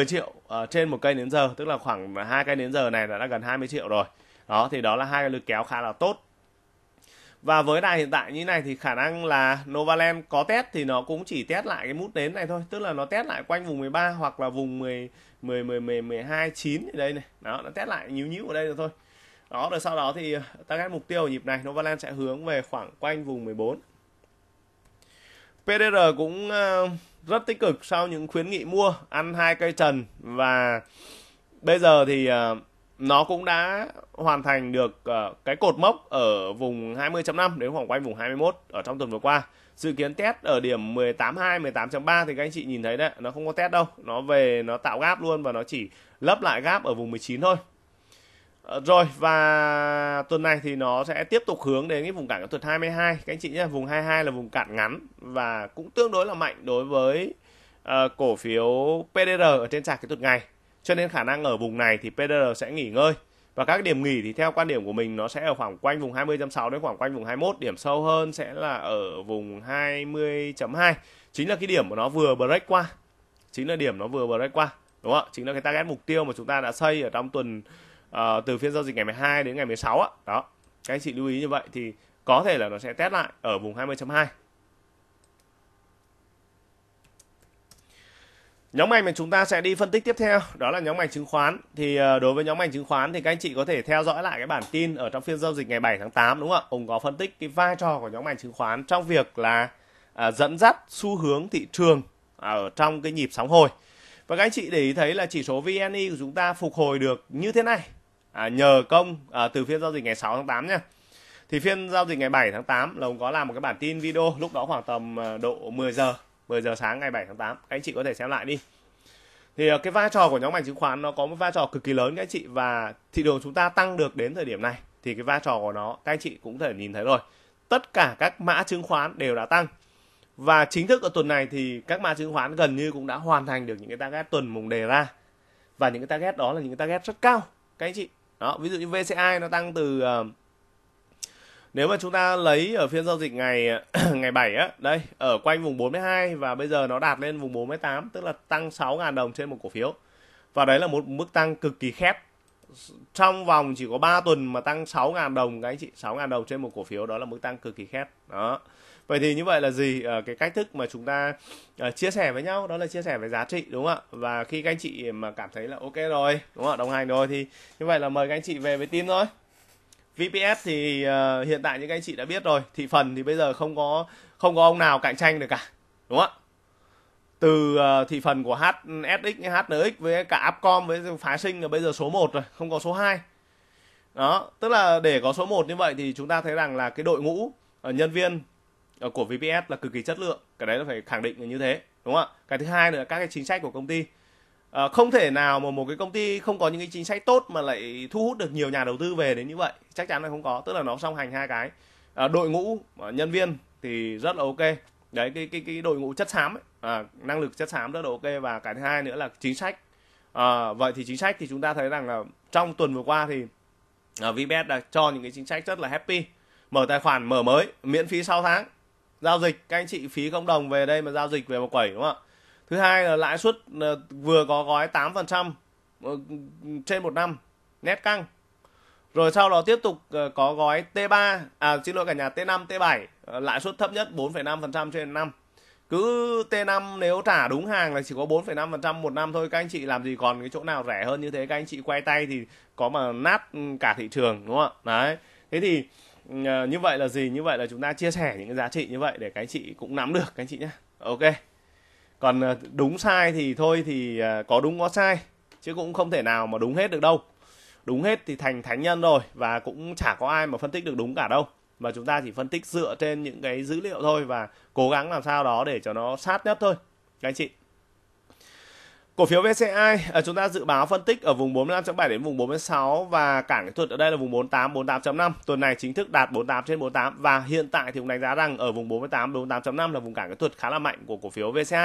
ờ, triệu ờ, trên một cây đến giờ, tức là khoảng hai cây đến giờ này đã, đã gần 20 triệu rồi. Đó thì đó là hai lực kéo khá là tốt và với đà hiện tại như này thì khả năng là Novaland có test thì nó cũng chỉ test lại cái mút nến này thôi, tức là nó test lại quanh vùng 13 hoặc là vùng 10 10 10 10 12 9 ở đây này đó nó test lại nhíu nhíu ở đây rồi thôi đó rồi sau đó thì ờ, target mục tiêu ở nhịp này nó Novaland sẽ hướng về khoảng quanh vùng 14 PDR cũng ờ, rất tích cực sau những khuyến nghị mua ăn hai cây trần và bây giờ thì ờ, nó cũng đã hoàn thành được cái cột mốc ở vùng 20.5 đến khoảng quanh vùng 21 ở trong tuần vừa qua dự kiến test ở điểm 18.2 18.3 thì các anh chị nhìn thấy đấy nó không có test đâu nó về nó tạo gap luôn và nó chỉ lấp lại gap ở vùng 19 thôi ờ, rồi và tuần này thì nó sẽ tiếp tục hướng đến cái vùng cản kỹ thuật 22 các anh chị nhé vùng 22 là vùng cản ngắn và cũng tương đối là mạnh đối với uh, cổ phiếu PDR ở trên sàn kỹ thuật ngày cho nên khả năng ở vùng này thì PDR sẽ nghỉ ngơi và các điểm nghỉ thì theo quan điểm của mình nó sẽ ở khoảng quanh vùng 20.6 đến khoảng quanh vùng 21 điểm sâu hơn sẽ là ở vùng 20.2 chính là cái điểm của nó vừa break qua chính là điểm nó vừa break qua đúng không ạ chính là cái target mục tiêu mà chúng ta đã xây ở trong tuần uh, từ phiên giao dịch ngày 12 đến ngày 16 á đó các anh chị lưu ý như vậy thì có thể là nó sẽ test lại ở vùng 20.2 Nhóm ngành mà chúng ta sẽ đi phân tích tiếp theo đó là nhóm ngành chứng khoán. Thì ờ, đối với nhóm ngành chứng khoán thì các anh chị có thể theo dõi lại cái bản tin ở trong phiên giao dịch ngày 7 tháng 8 đúng không ạ? Ông có phân tích cái vai trò của nhóm ngành chứng khoán trong việc là à, dẫn dắt xu hướng thị trường ở trong cái nhịp sóng hồi. Và các anh chị để ý thấy là chỉ số VNI e của chúng ta phục hồi được như thế này à, nhờ công à, từ phiên giao dịch ngày 6 tháng 8 nha. Thì phiên giao dịch ngày 7 tháng 8 là ông có làm một cái bản tin video lúc đó khoảng tầm ờ, độ 10 giờ 10 giờ sáng ngày 7 tháng 8 các anh chị có thể xem lại đi thì ờ, cái vai trò của nhóm ngành chứng khoán nó có một vai trò cực kỳ lớn các anh chị và thị trường chúng ta tăng được đến thời điểm này thì cái vai trò của nó các anh chị cũng thể nhìn thấy rồi tất cả các mã chứng khoán đều đã tăng và chính thức ở tuần này thì các mã chứng khoán gần như cũng đã hoàn thành được những cái target tuần mùng đề ra và những cái target đó là những cái target rất cao các anh chị đó ví dụ như VCI nó tăng từ ờ, nếu mà chúng ta lấy ở phiên giao dịch ngày ngày 7 á, đây ở quanh vùng 42 và bây giờ nó đạt lên vùng 48 tức là tăng 6.000 đồng trên một cổ phiếu. Và đấy là một mức tăng cực kỳ khép. Trong vòng chỉ có 3 tuần mà tăng 6.000 đồng các anh chị, 6.000 đồng trên một cổ phiếu đó là mức tăng cực kỳ khép. Đó. Vậy thì như vậy là gì? Ờ, cái cách thức mà chúng ta ờ, chia sẻ với nhau đó là chia sẻ về giá trị đúng không ạ? Và khi các anh chị mà cảm thấy là ok rồi, đúng không ạ? Đồng hành rồi thì như vậy là mời các anh chị về với team thôi. VPS thì uh, hiện tại những anh chị đã biết rồi thị phần thì bây giờ không có không có ông nào cạnh tranh được cả đúng không ạ từ uh, thị phần của HSX HNX với cả Upcom với phá sinh là bây giờ số 1 rồi không có số 2 đó tức là để có số 1 như vậy thì chúng ta thấy rằng là cái đội ngũ uh, nhân viên của VPS là cực kỳ chất lượng cái đấy là phải khẳng định là như thế đúng không ạ cái thứ hai nữa là các cái chính sách của công ty à, không thể nào mà một cái công ty không có những cái chính sách tốt mà lại thu hút được nhiều nhà đầu tư về đến như vậy chắc chắn là không có tức là nó song hành hai cái à, đội ngũ ờ, nhân viên thì rất là ok đấy cái cái cái đội ngũ chất xám ấy. À, năng lực chất xám rất là ok và cái thứ hai nữa là chính sách à, vậy thì chính sách thì chúng ta thấy rằng là trong tuần vừa qua thì à, VBS đã cho những cái chính sách rất là happy mở tài khoản mở mới miễn phí 6 tháng giao dịch các anh chị phí không đồng về đây mà giao dịch về một quẩy đúng không ạ thứ hai là lãi suất ờ, vừa có gói 8% ờ, trên một năm nét căng rồi sau đó tiếp tục ờ, có gói T3 à xin lỗi cả nhà T5 T7 lãi suất thấp nhất 4,5% trên năm cứ T5 nếu trả đúng hàng là chỉ có 4,5% một năm thôi các anh chị làm gì còn cái chỗ nào rẻ hơn như thế các anh chị quay tay thì có mà nát ừ, cả thị trường đúng không ạ đấy thế thì ừ, như vậy là gì như vậy là chúng ta chia sẻ những cái giá trị như vậy để các anh chị cũng nắm được các anh chị nhé ok còn ờ, đúng sai thì thôi thì ờ, có đúng có sai chứ cũng không thể nào mà đúng hết được đâu đúng hết thì thành thánh nhân rồi và cũng chả có ai mà phân tích được đúng cả đâu mà chúng ta chỉ phân tích dựa trên những cái dữ liệu thôi và cố gắng làm sao đó để cho nó sát nhất thôi các anh chị Cổ phiếu VCI chúng ta dự báo phân tích ở vùng 45.7 đến vùng 46 và cản kỹ thuật ở đây là vùng 48 48.5. Tuần này chính thức đạt 48 trên 48 và hiện tại thì cũng đánh giá rằng ở vùng 48 48.5 là vùng cản kỹ thuật khá là mạnh của cổ phiếu VCI.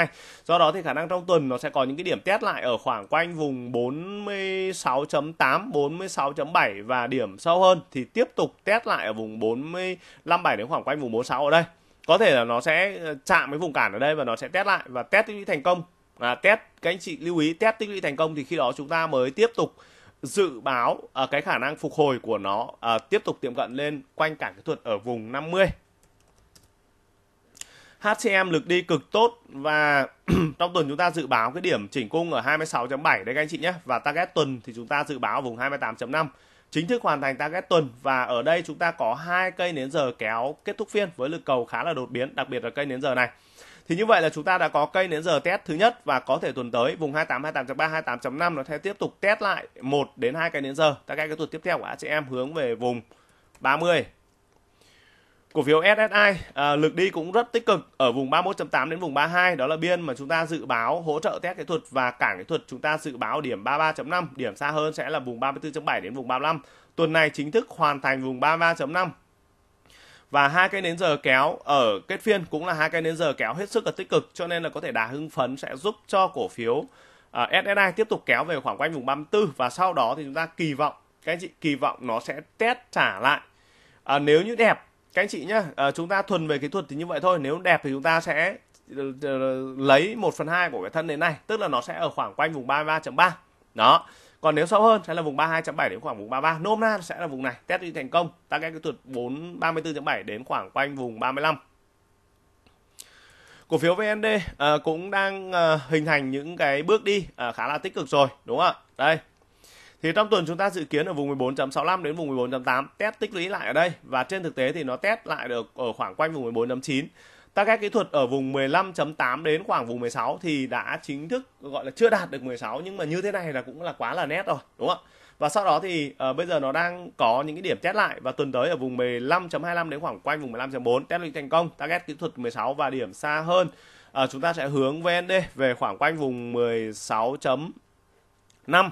Do đó thì khả năng trong tuần nó sẽ có những cái điểm test lại ở khoảng quanh vùng 46.8 46.7 và điểm sâu hơn thì tiếp tục test lại ở vùng 45.7 đến khoảng quanh vùng 46 ở đây. Có thể là nó sẽ chạm với vùng cản ở đây và nó sẽ test lại và test thành công và test các anh chị lưu ý test tích lũy thành công thì khi đó chúng ta mới tiếp tục dự báo uh, cái khả năng phục hồi của nó uh, tiếp tục tiệm cận lên quanh cả kỹ thuật ở vùng 50 HCM lực đi cực tốt và trong tuần chúng ta dự báo cái điểm chỉnh cung ở 26.7 đấy các anh chị nhé và target tuần thì chúng ta dự báo vùng 28.5 chính thức hoàn thành target tuần và ở đây chúng ta có hai cây nến giờ kéo kết thúc phiên với lực cầu khá là đột biến đặc biệt là cây nến giờ này thì như vậy là chúng ta đã có cây đến giờ test thứ nhất và có thể tuần tới vùng 28 28.3 28.5 nó sẽ tiếp tục test lại một đến hai cây đến giờ các cái tuần tiếp theo của em hướng về vùng 30 cổ phiếu SSI à, lực đi cũng rất tích cực ở vùng 31.8 đến vùng 32 đó là biên mà chúng ta dự báo hỗ trợ test kỹ thuật và cản kỹ thuật chúng ta dự báo điểm 33.5 điểm xa hơn sẽ là vùng 34.7 đến vùng 35 tuần này chính thức hoàn thành vùng 33.5 và hai cái nến giờ kéo ở kết phiên cũng là hai cái nến giờ kéo hết sức là tích cực cho nên là có thể đà hưng phấn sẽ giúp cho cổ phiếu à, SSI tiếp tục kéo về khoảng quanh vùng 34 và sau đó thì chúng ta kỳ vọng các anh chị kỳ vọng nó sẽ test trả lại à, nếu như đẹp các anh chị nhá à, chúng ta thuần về kỹ thuật thì như vậy thôi nếu đẹp thì chúng ta sẽ ờ, ờ, lấy 1 phần 2 của cái thân đến này tức là nó sẽ ở khoảng quanh vùng 33.3 đó còn nếu sâu hơn sẽ là vùng 32.7 đến khoảng vùng 33 nôm na sẽ là vùng này test đi thành công ta cái kỹ thuật 4 34.7 đến khoảng quanh vùng 35 cổ phiếu VND à, ờ, cũng đang à, hình thành những cái bước đi à, khá là tích cực rồi đúng không ạ đây thì trong tuần chúng ta dự kiến ở vùng 14.65 đến vùng 14.8 test tích lũy lại ở đây và trên thực tế thì nó test lại được ở khoảng quanh vùng 14.9 target kỹ thuật ở vùng 15.8 đến khoảng vùng 16 thì đã chính thức gọi là chưa đạt được 16 nhưng mà như thế này là cũng là quá là nét rồi đúng không ạ và sau đó thì uh, bây giờ nó đang có những cái điểm test lại và tuần tới ở vùng 15.25 đến khoảng quanh vùng 15.4 test lệnh thành công target kỹ thuật 16 và điểm xa hơn uh, chúng ta sẽ hướng VND về khoảng quanh vùng 16.5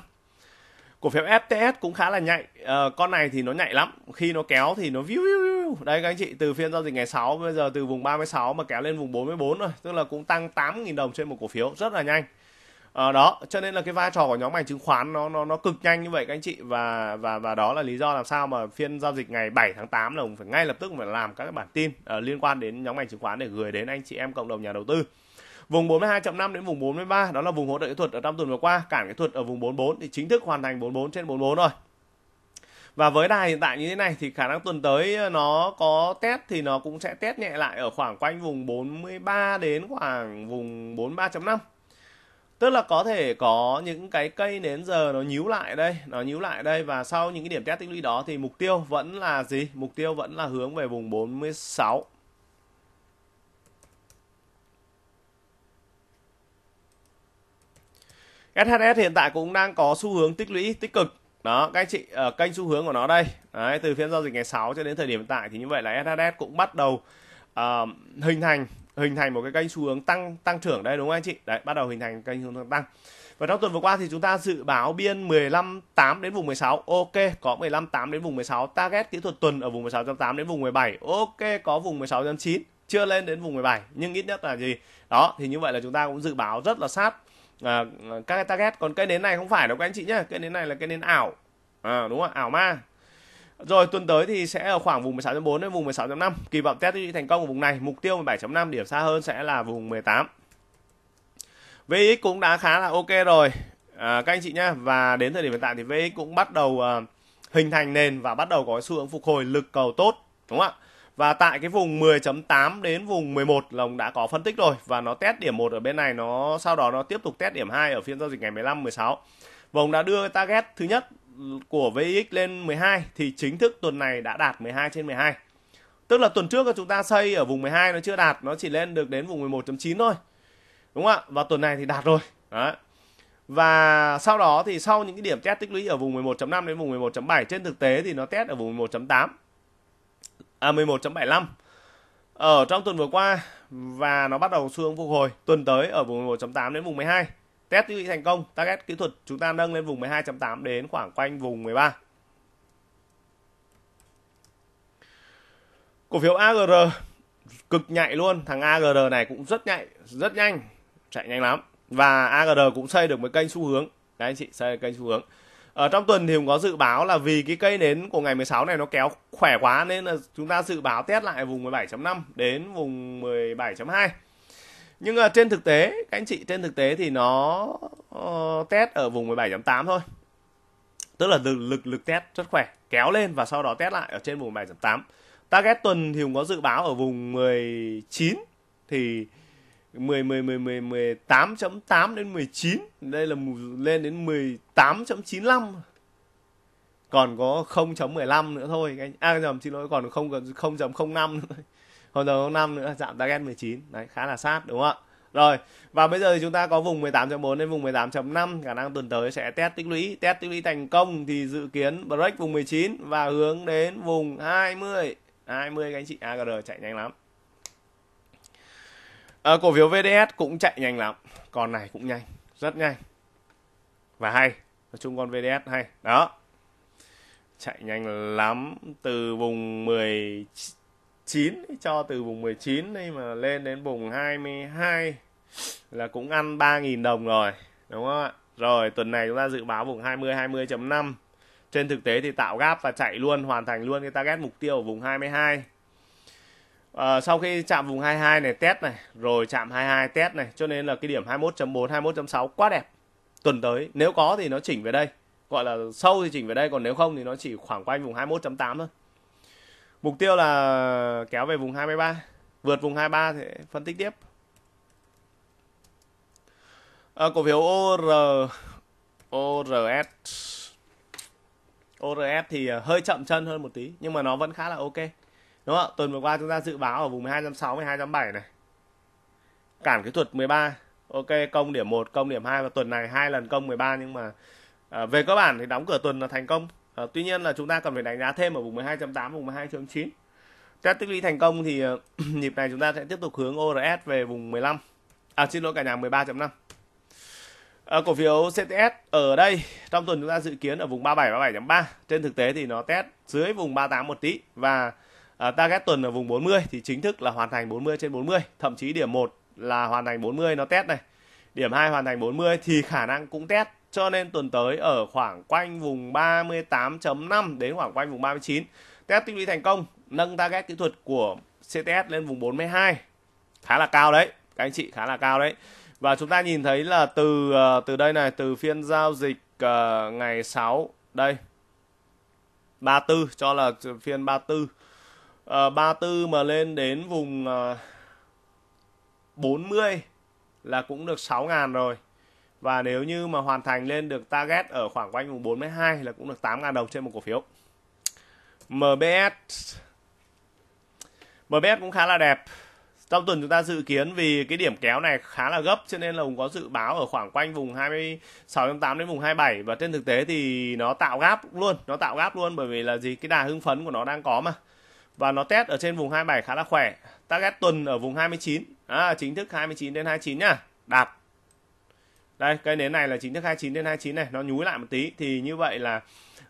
cổ phiếu FTS cũng khá là nhạy à, con này thì nó nhạy lắm khi nó kéo thì nó view, view, view. đây các anh chị từ phiên giao dịch ngày 6 bây giờ từ vùng 36 mà kéo lên vùng 44 rồi tức là cũng tăng 8.000 đồng trên một cổ phiếu rất là nhanh à, đó cho nên là cái vai trò của nhóm ngành chứng khoán nó nó nó cực nhanh như vậy các anh chị và và và đó là lý do làm sao mà phiên giao dịch ngày 7 tháng 8 là phải ngay lập tức phải làm các cái bản tin uh, liên quan đến nhóm ngành chứng khoán để gửi đến anh chị em cộng đồng nhà đầu tư Vùng 42.5 đến vùng 43 đó là vùng hỗ trợ kỹ thuật ở trong tuần vừa qua, cản kỹ thuật ở vùng 44 thì chính thức hoàn thành 44 trên 44 rồi. Và với đà hiện tại như thế này thì khả năng tuần tới nó có test thì nó cũng sẽ test nhẹ lại ở khoảng quanh vùng 43 đến khoảng vùng 43.5. Tức là có thể có những cái cây nến giờ nó nhíu lại đây, nó nhíu lại đây và sau những cái điểm test tích lũy đó thì mục tiêu vẫn là gì? Mục tiêu vẫn là hướng về vùng 46. SHS hiện tại cũng đang có xu hướng tích lũy tích cực đó các anh chị ở ờ, kênh xu hướng của nó đây Đấy, từ phiên giao dịch ngày 6 cho đến thời điểm hiện tại thì như vậy là SHS cũng bắt đầu uh, hình thành hình thành một cái kênh xu hướng tăng tăng trưởng đây đúng không anh chị đấy bắt đầu hình thành kênh xu hướng tăng và trong tuần vừa qua thì chúng ta dự báo biên 15.8 đến vùng 16 ok có 15.8 đến vùng 16 target kỹ thuật tuần ở vùng 16.8 đến vùng 17 ok có vùng 16.9 chưa lên đến vùng 17 nhưng ít nhất là gì đó thì như vậy là chúng ta cũng dự báo rất là sát à, các cái target còn cây nến này không phải đâu các anh chị nhé cây nến này là cây nến ảo à, đúng không ảo ma rồi tuần tới thì sẽ ở khoảng vùng 16.4 đến vùng 16.5 kỳ vọng test thành công ở vùng này mục tiêu 17.5 điểm xa hơn sẽ là vùng 18 VX cũng đã khá là ok rồi à, các anh chị nhé và đến thời điểm hiện tại thì VX cũng bắt đầu à, hình thành nền và bắt đầu có xu hướng phục hồi lực cầu tốt đúng không ạ và tại cái vùng 10.8 đến vùng 11 là ông đã có phân tích rồi và nó test điểm 1 ở bên này nó sau đó nó tiếp tục test điểm 2 ở phiên giao dịch ngày 15 16. Và ông đã đưa target thứ nhất của VX lên 12 thì chính thức tuần này đã đạt 12 trên 12. Tức là tuần trước chúng ta xây ở vùng 12 nó chưa đạt, nó chỉ lên được đến vùng 11.9 thôi. Đúng không ạ? Và tuần này thì đạt rồi. Đấy. Và sau đó thì sau những cái điểm test tích lũy ở vùng 11.5 đến vùng 11.7 trên thực tế thì nó test ở vùng 11.8 à 11.75 ở trong tuần vừa qua và nó bắt đầu xu hướng phục hồi tuần tới ở vùng 11.8 đến vùng 12 test quý vị thành công target kỹ thuật chúng ta nâng lên vùng 12.8 đến khoảng quanh vùng 13 cổ phiếu AGR cực nhạy luôn thằng AGR này cũng rất nhạy rất nhanh chạy nhanh lắm và AGR cũng xây được một kênh xu hướng đấy anh chị xây kênh xu hướng ở ờ, trong tuần thì cũng có dự báo là vì cái cây nến của ngày 16 này nó kéo khỏe quá nên là chúng ta dự báo test lại vùng 17.5 đến vùng 17.2 nhưng mà trên thực tế các anh chị trên thực tế thì nó uh, test ở vùng 17.8 thôi tức là lực lực lực test rất khỏe kéo lên và sau đó test lại ở trên vùng 17.8 target tuần thì cũng có dự báo ở vùng 19 thì 10 10 10 10 18.8 đến 19. Đây là lên đến 18.95. Còn có 0.15 nữa thôi. Anh à nhầm xin lỗi còn không cần 0.05 nữa. Còn 0.05 nữa giảm target 19. Đấy khá là sát đúng không ạ? Rồi, và bây giờ thì chúng ta có vùng 18.4 đến vùng 18.5, khả năng tuần tới sẽ test tích lũy, test tích lũy thành công thì dự kiến break vùng 19 và hướng đến vùng 20. 20 các anh chị AGR à, chạy nhanh lắm à, cổ phiếu VDS cũng chạy nhanh lắm con này cũng nhanh rất nhanh và hay nói chung con VDS hay đó chạy nhanh lắm từ vùng 19 cho từ vùng 19 đây mà lên đến vùng 22 là cũng ăn 3.000 đồng rồi đúng không ạ rồi tuần này chúng ta dự báo vùng 20 20.5 trên thực tế thì tạo gap và chạy luôn hoàn thành luôn cái target mục tiêu ở vùng 22 À, sau khi chạm vùng 22 này test này, rồi chạm 22 test này, cho nên là cái điểm 21.4, 21.6 quá đẹp. Tuần tới nếu có thì nó chỉnh về đây, gọi là sâu thì chỉnh về đây, còn nếu không thì nó chỉ khoảng quanh vùng 21.8 thôi. Mục tiêu là kéo về vùng 23, vượt vùng 23 thì phân tích tiếp. À, cổ phiếu OR ORS ORS thì ờ, hơi chậm chân hơn một tí nhưng mà nó vẫn khá là ok đúng không ạ tuần vừa qua chúng ta dự báo ở vùng 12.6 12.7 này cản kỹ thuật 13 ok công điểm 1 công điểm 2 và tuần này hai lần công 13 nhưng mà à, về cơ bản thì đóng cửa tuần là thành công à, tuy nhiên là chúng ta cần phải đánh giá thêm ở vùng 12.8 vùng 12.9 test tích lũy thành công thì à, nhịp này chúng ta sẽ tiếp tục hướng ORS về vùng 15 à xin lỗi cả nhà 13.5 à, cổ phiếu CTS ở đây trong tuần chúng ta dự kiến ở vùng 37 37.3 trên thực tế thì nó test dưới vùng 38 một tí và À, target tuần ở vùng 40 thì chính thức là hoàn thành 40 trên 40 thậm chí điểm 1 là hoàn thành 40 nó test này điểm 2 hoàn thành 40 thì khả năng cũng test cho nên tuần tới ở khoảng quanh vùng 38.5 đến khoảng quanh vùng 39 test tích lũy thành công nâng target kỹ thuật của CTS lên vùng 42 khá là cao đấy các anh chị khá là cao đấy và chúng ta nhìn thấy là từ ờ, từ đây này từ phiên giao dịch ờ, ngày 6 đây 34 cho là phiên 34 à, ờ, 34 mà lên đến vùng à, ờ, 40 là cũng được 6.000 rồi và nếu như mà hoàn thành lên được target ở khoảng quanh vùng 42 là cũng được 8.000 đồng trên một cổ phiếu MBS MBS cũng khá là đẹp trong tuần chúng ta dự kiến vì cái điểm kéo này khá là gấp cho nên là cũng có dự báo ở khoảng quanh vùng 26.8 đến vùng 27 và trên thực tế thì nó tạo gáp luôn, nó tạo gáp luôn bởi vì là gì cái đà hưng phấn của nó đang có mà và nó test ở trên vùng 27 khá là khỏe target tuần ở vùng 29 à, chính thức 29 đến 29 nhá đạt đây cây nến này là chính thức 29 đến 29 này nó nhúi lại một tí thì như vậy là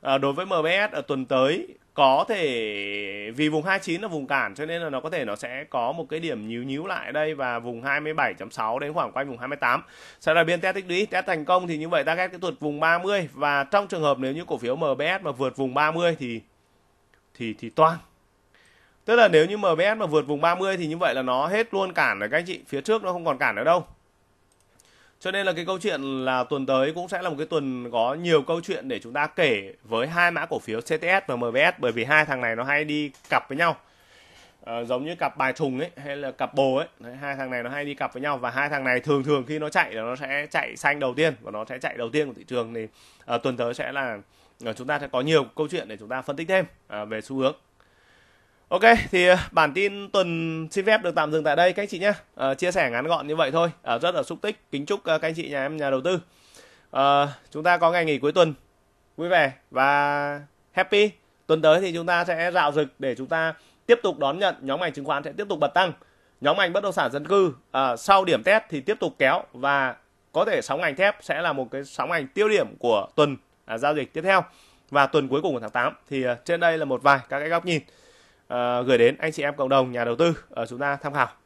à, đối với MBS ở tuần tới có thể vì vùng 29 là vùng cản cho nên là nó có thể nó sẽ có một cái điểm nhíu nhíu lại đây và vùng 27.6 đến khoảng quanh vùng 28 sẽ là biên test tích lũy test thành công thì như vậy target kỹ thuật vùng 30 và trong trường hợp nếu như cổ phiếu MBS mà vượt vùng 30 thì thì thì toang tức là nếu như MBS mà vượt vùng 30 thì như vậy là nó hết luôn cản rồi các anh chị phía trước nó không còn cản nữa đâu cho nên là cái câu chuyện là tuần tới cũng sẽ là một cái tuần có nhiều câu chuyện để chúng ta kể với hai mã cổ phiếu CTS và MBS bởi vì hai thằng này nó hay đi cặp với nhau à, giống như cặp bài trùng ấy hay là cặp bồ ấy Đấy, hai thằng này nó hay đi cặp với nhau và hai thằng này thường thường khi nó chạy là nó sẽ chạy xanh đầu tiên và nó sẽ chạy đầu tiên của thị trường thì à, tuần tới sẽ là à, chúng ta sẽ có nhiều câu chuyện để chúng ta phân tích thêm à, về xu hướng Ok, thì ờ, bản tin tuần xin phép được tạm dừng tại đây các anh chị nhé. À, chia sẻ ngắn gọn như vậy thôi, à, rất là xúc tích. Kính chúc các anh chị nhà em nhà đầu tư. À, chúng ta có ngày nghỉ cuối tuần vui vẻ và happy. Tuần tới thì chúng ta sẽ rạo rực để chúng ta tiếp tục đón nhận nhóm ngành chứng khoán sẽ tiếp tục bật tăng. Nhóm ngành bất động sản dân cư à, sau điểm test thì tiếp tục kéo và có thể sóng ngành thép sẽ là một cái sóng ngành tiêu điểm của tuần à, giao dịch tiếp theo và tuần cuối cùng của tháng 8 thì à, trên đây là một vài các cái góc nhìn Ờ, gửi đến anh chị em cộng đồng nhà đầu tư ờ, chúng ta tham khảo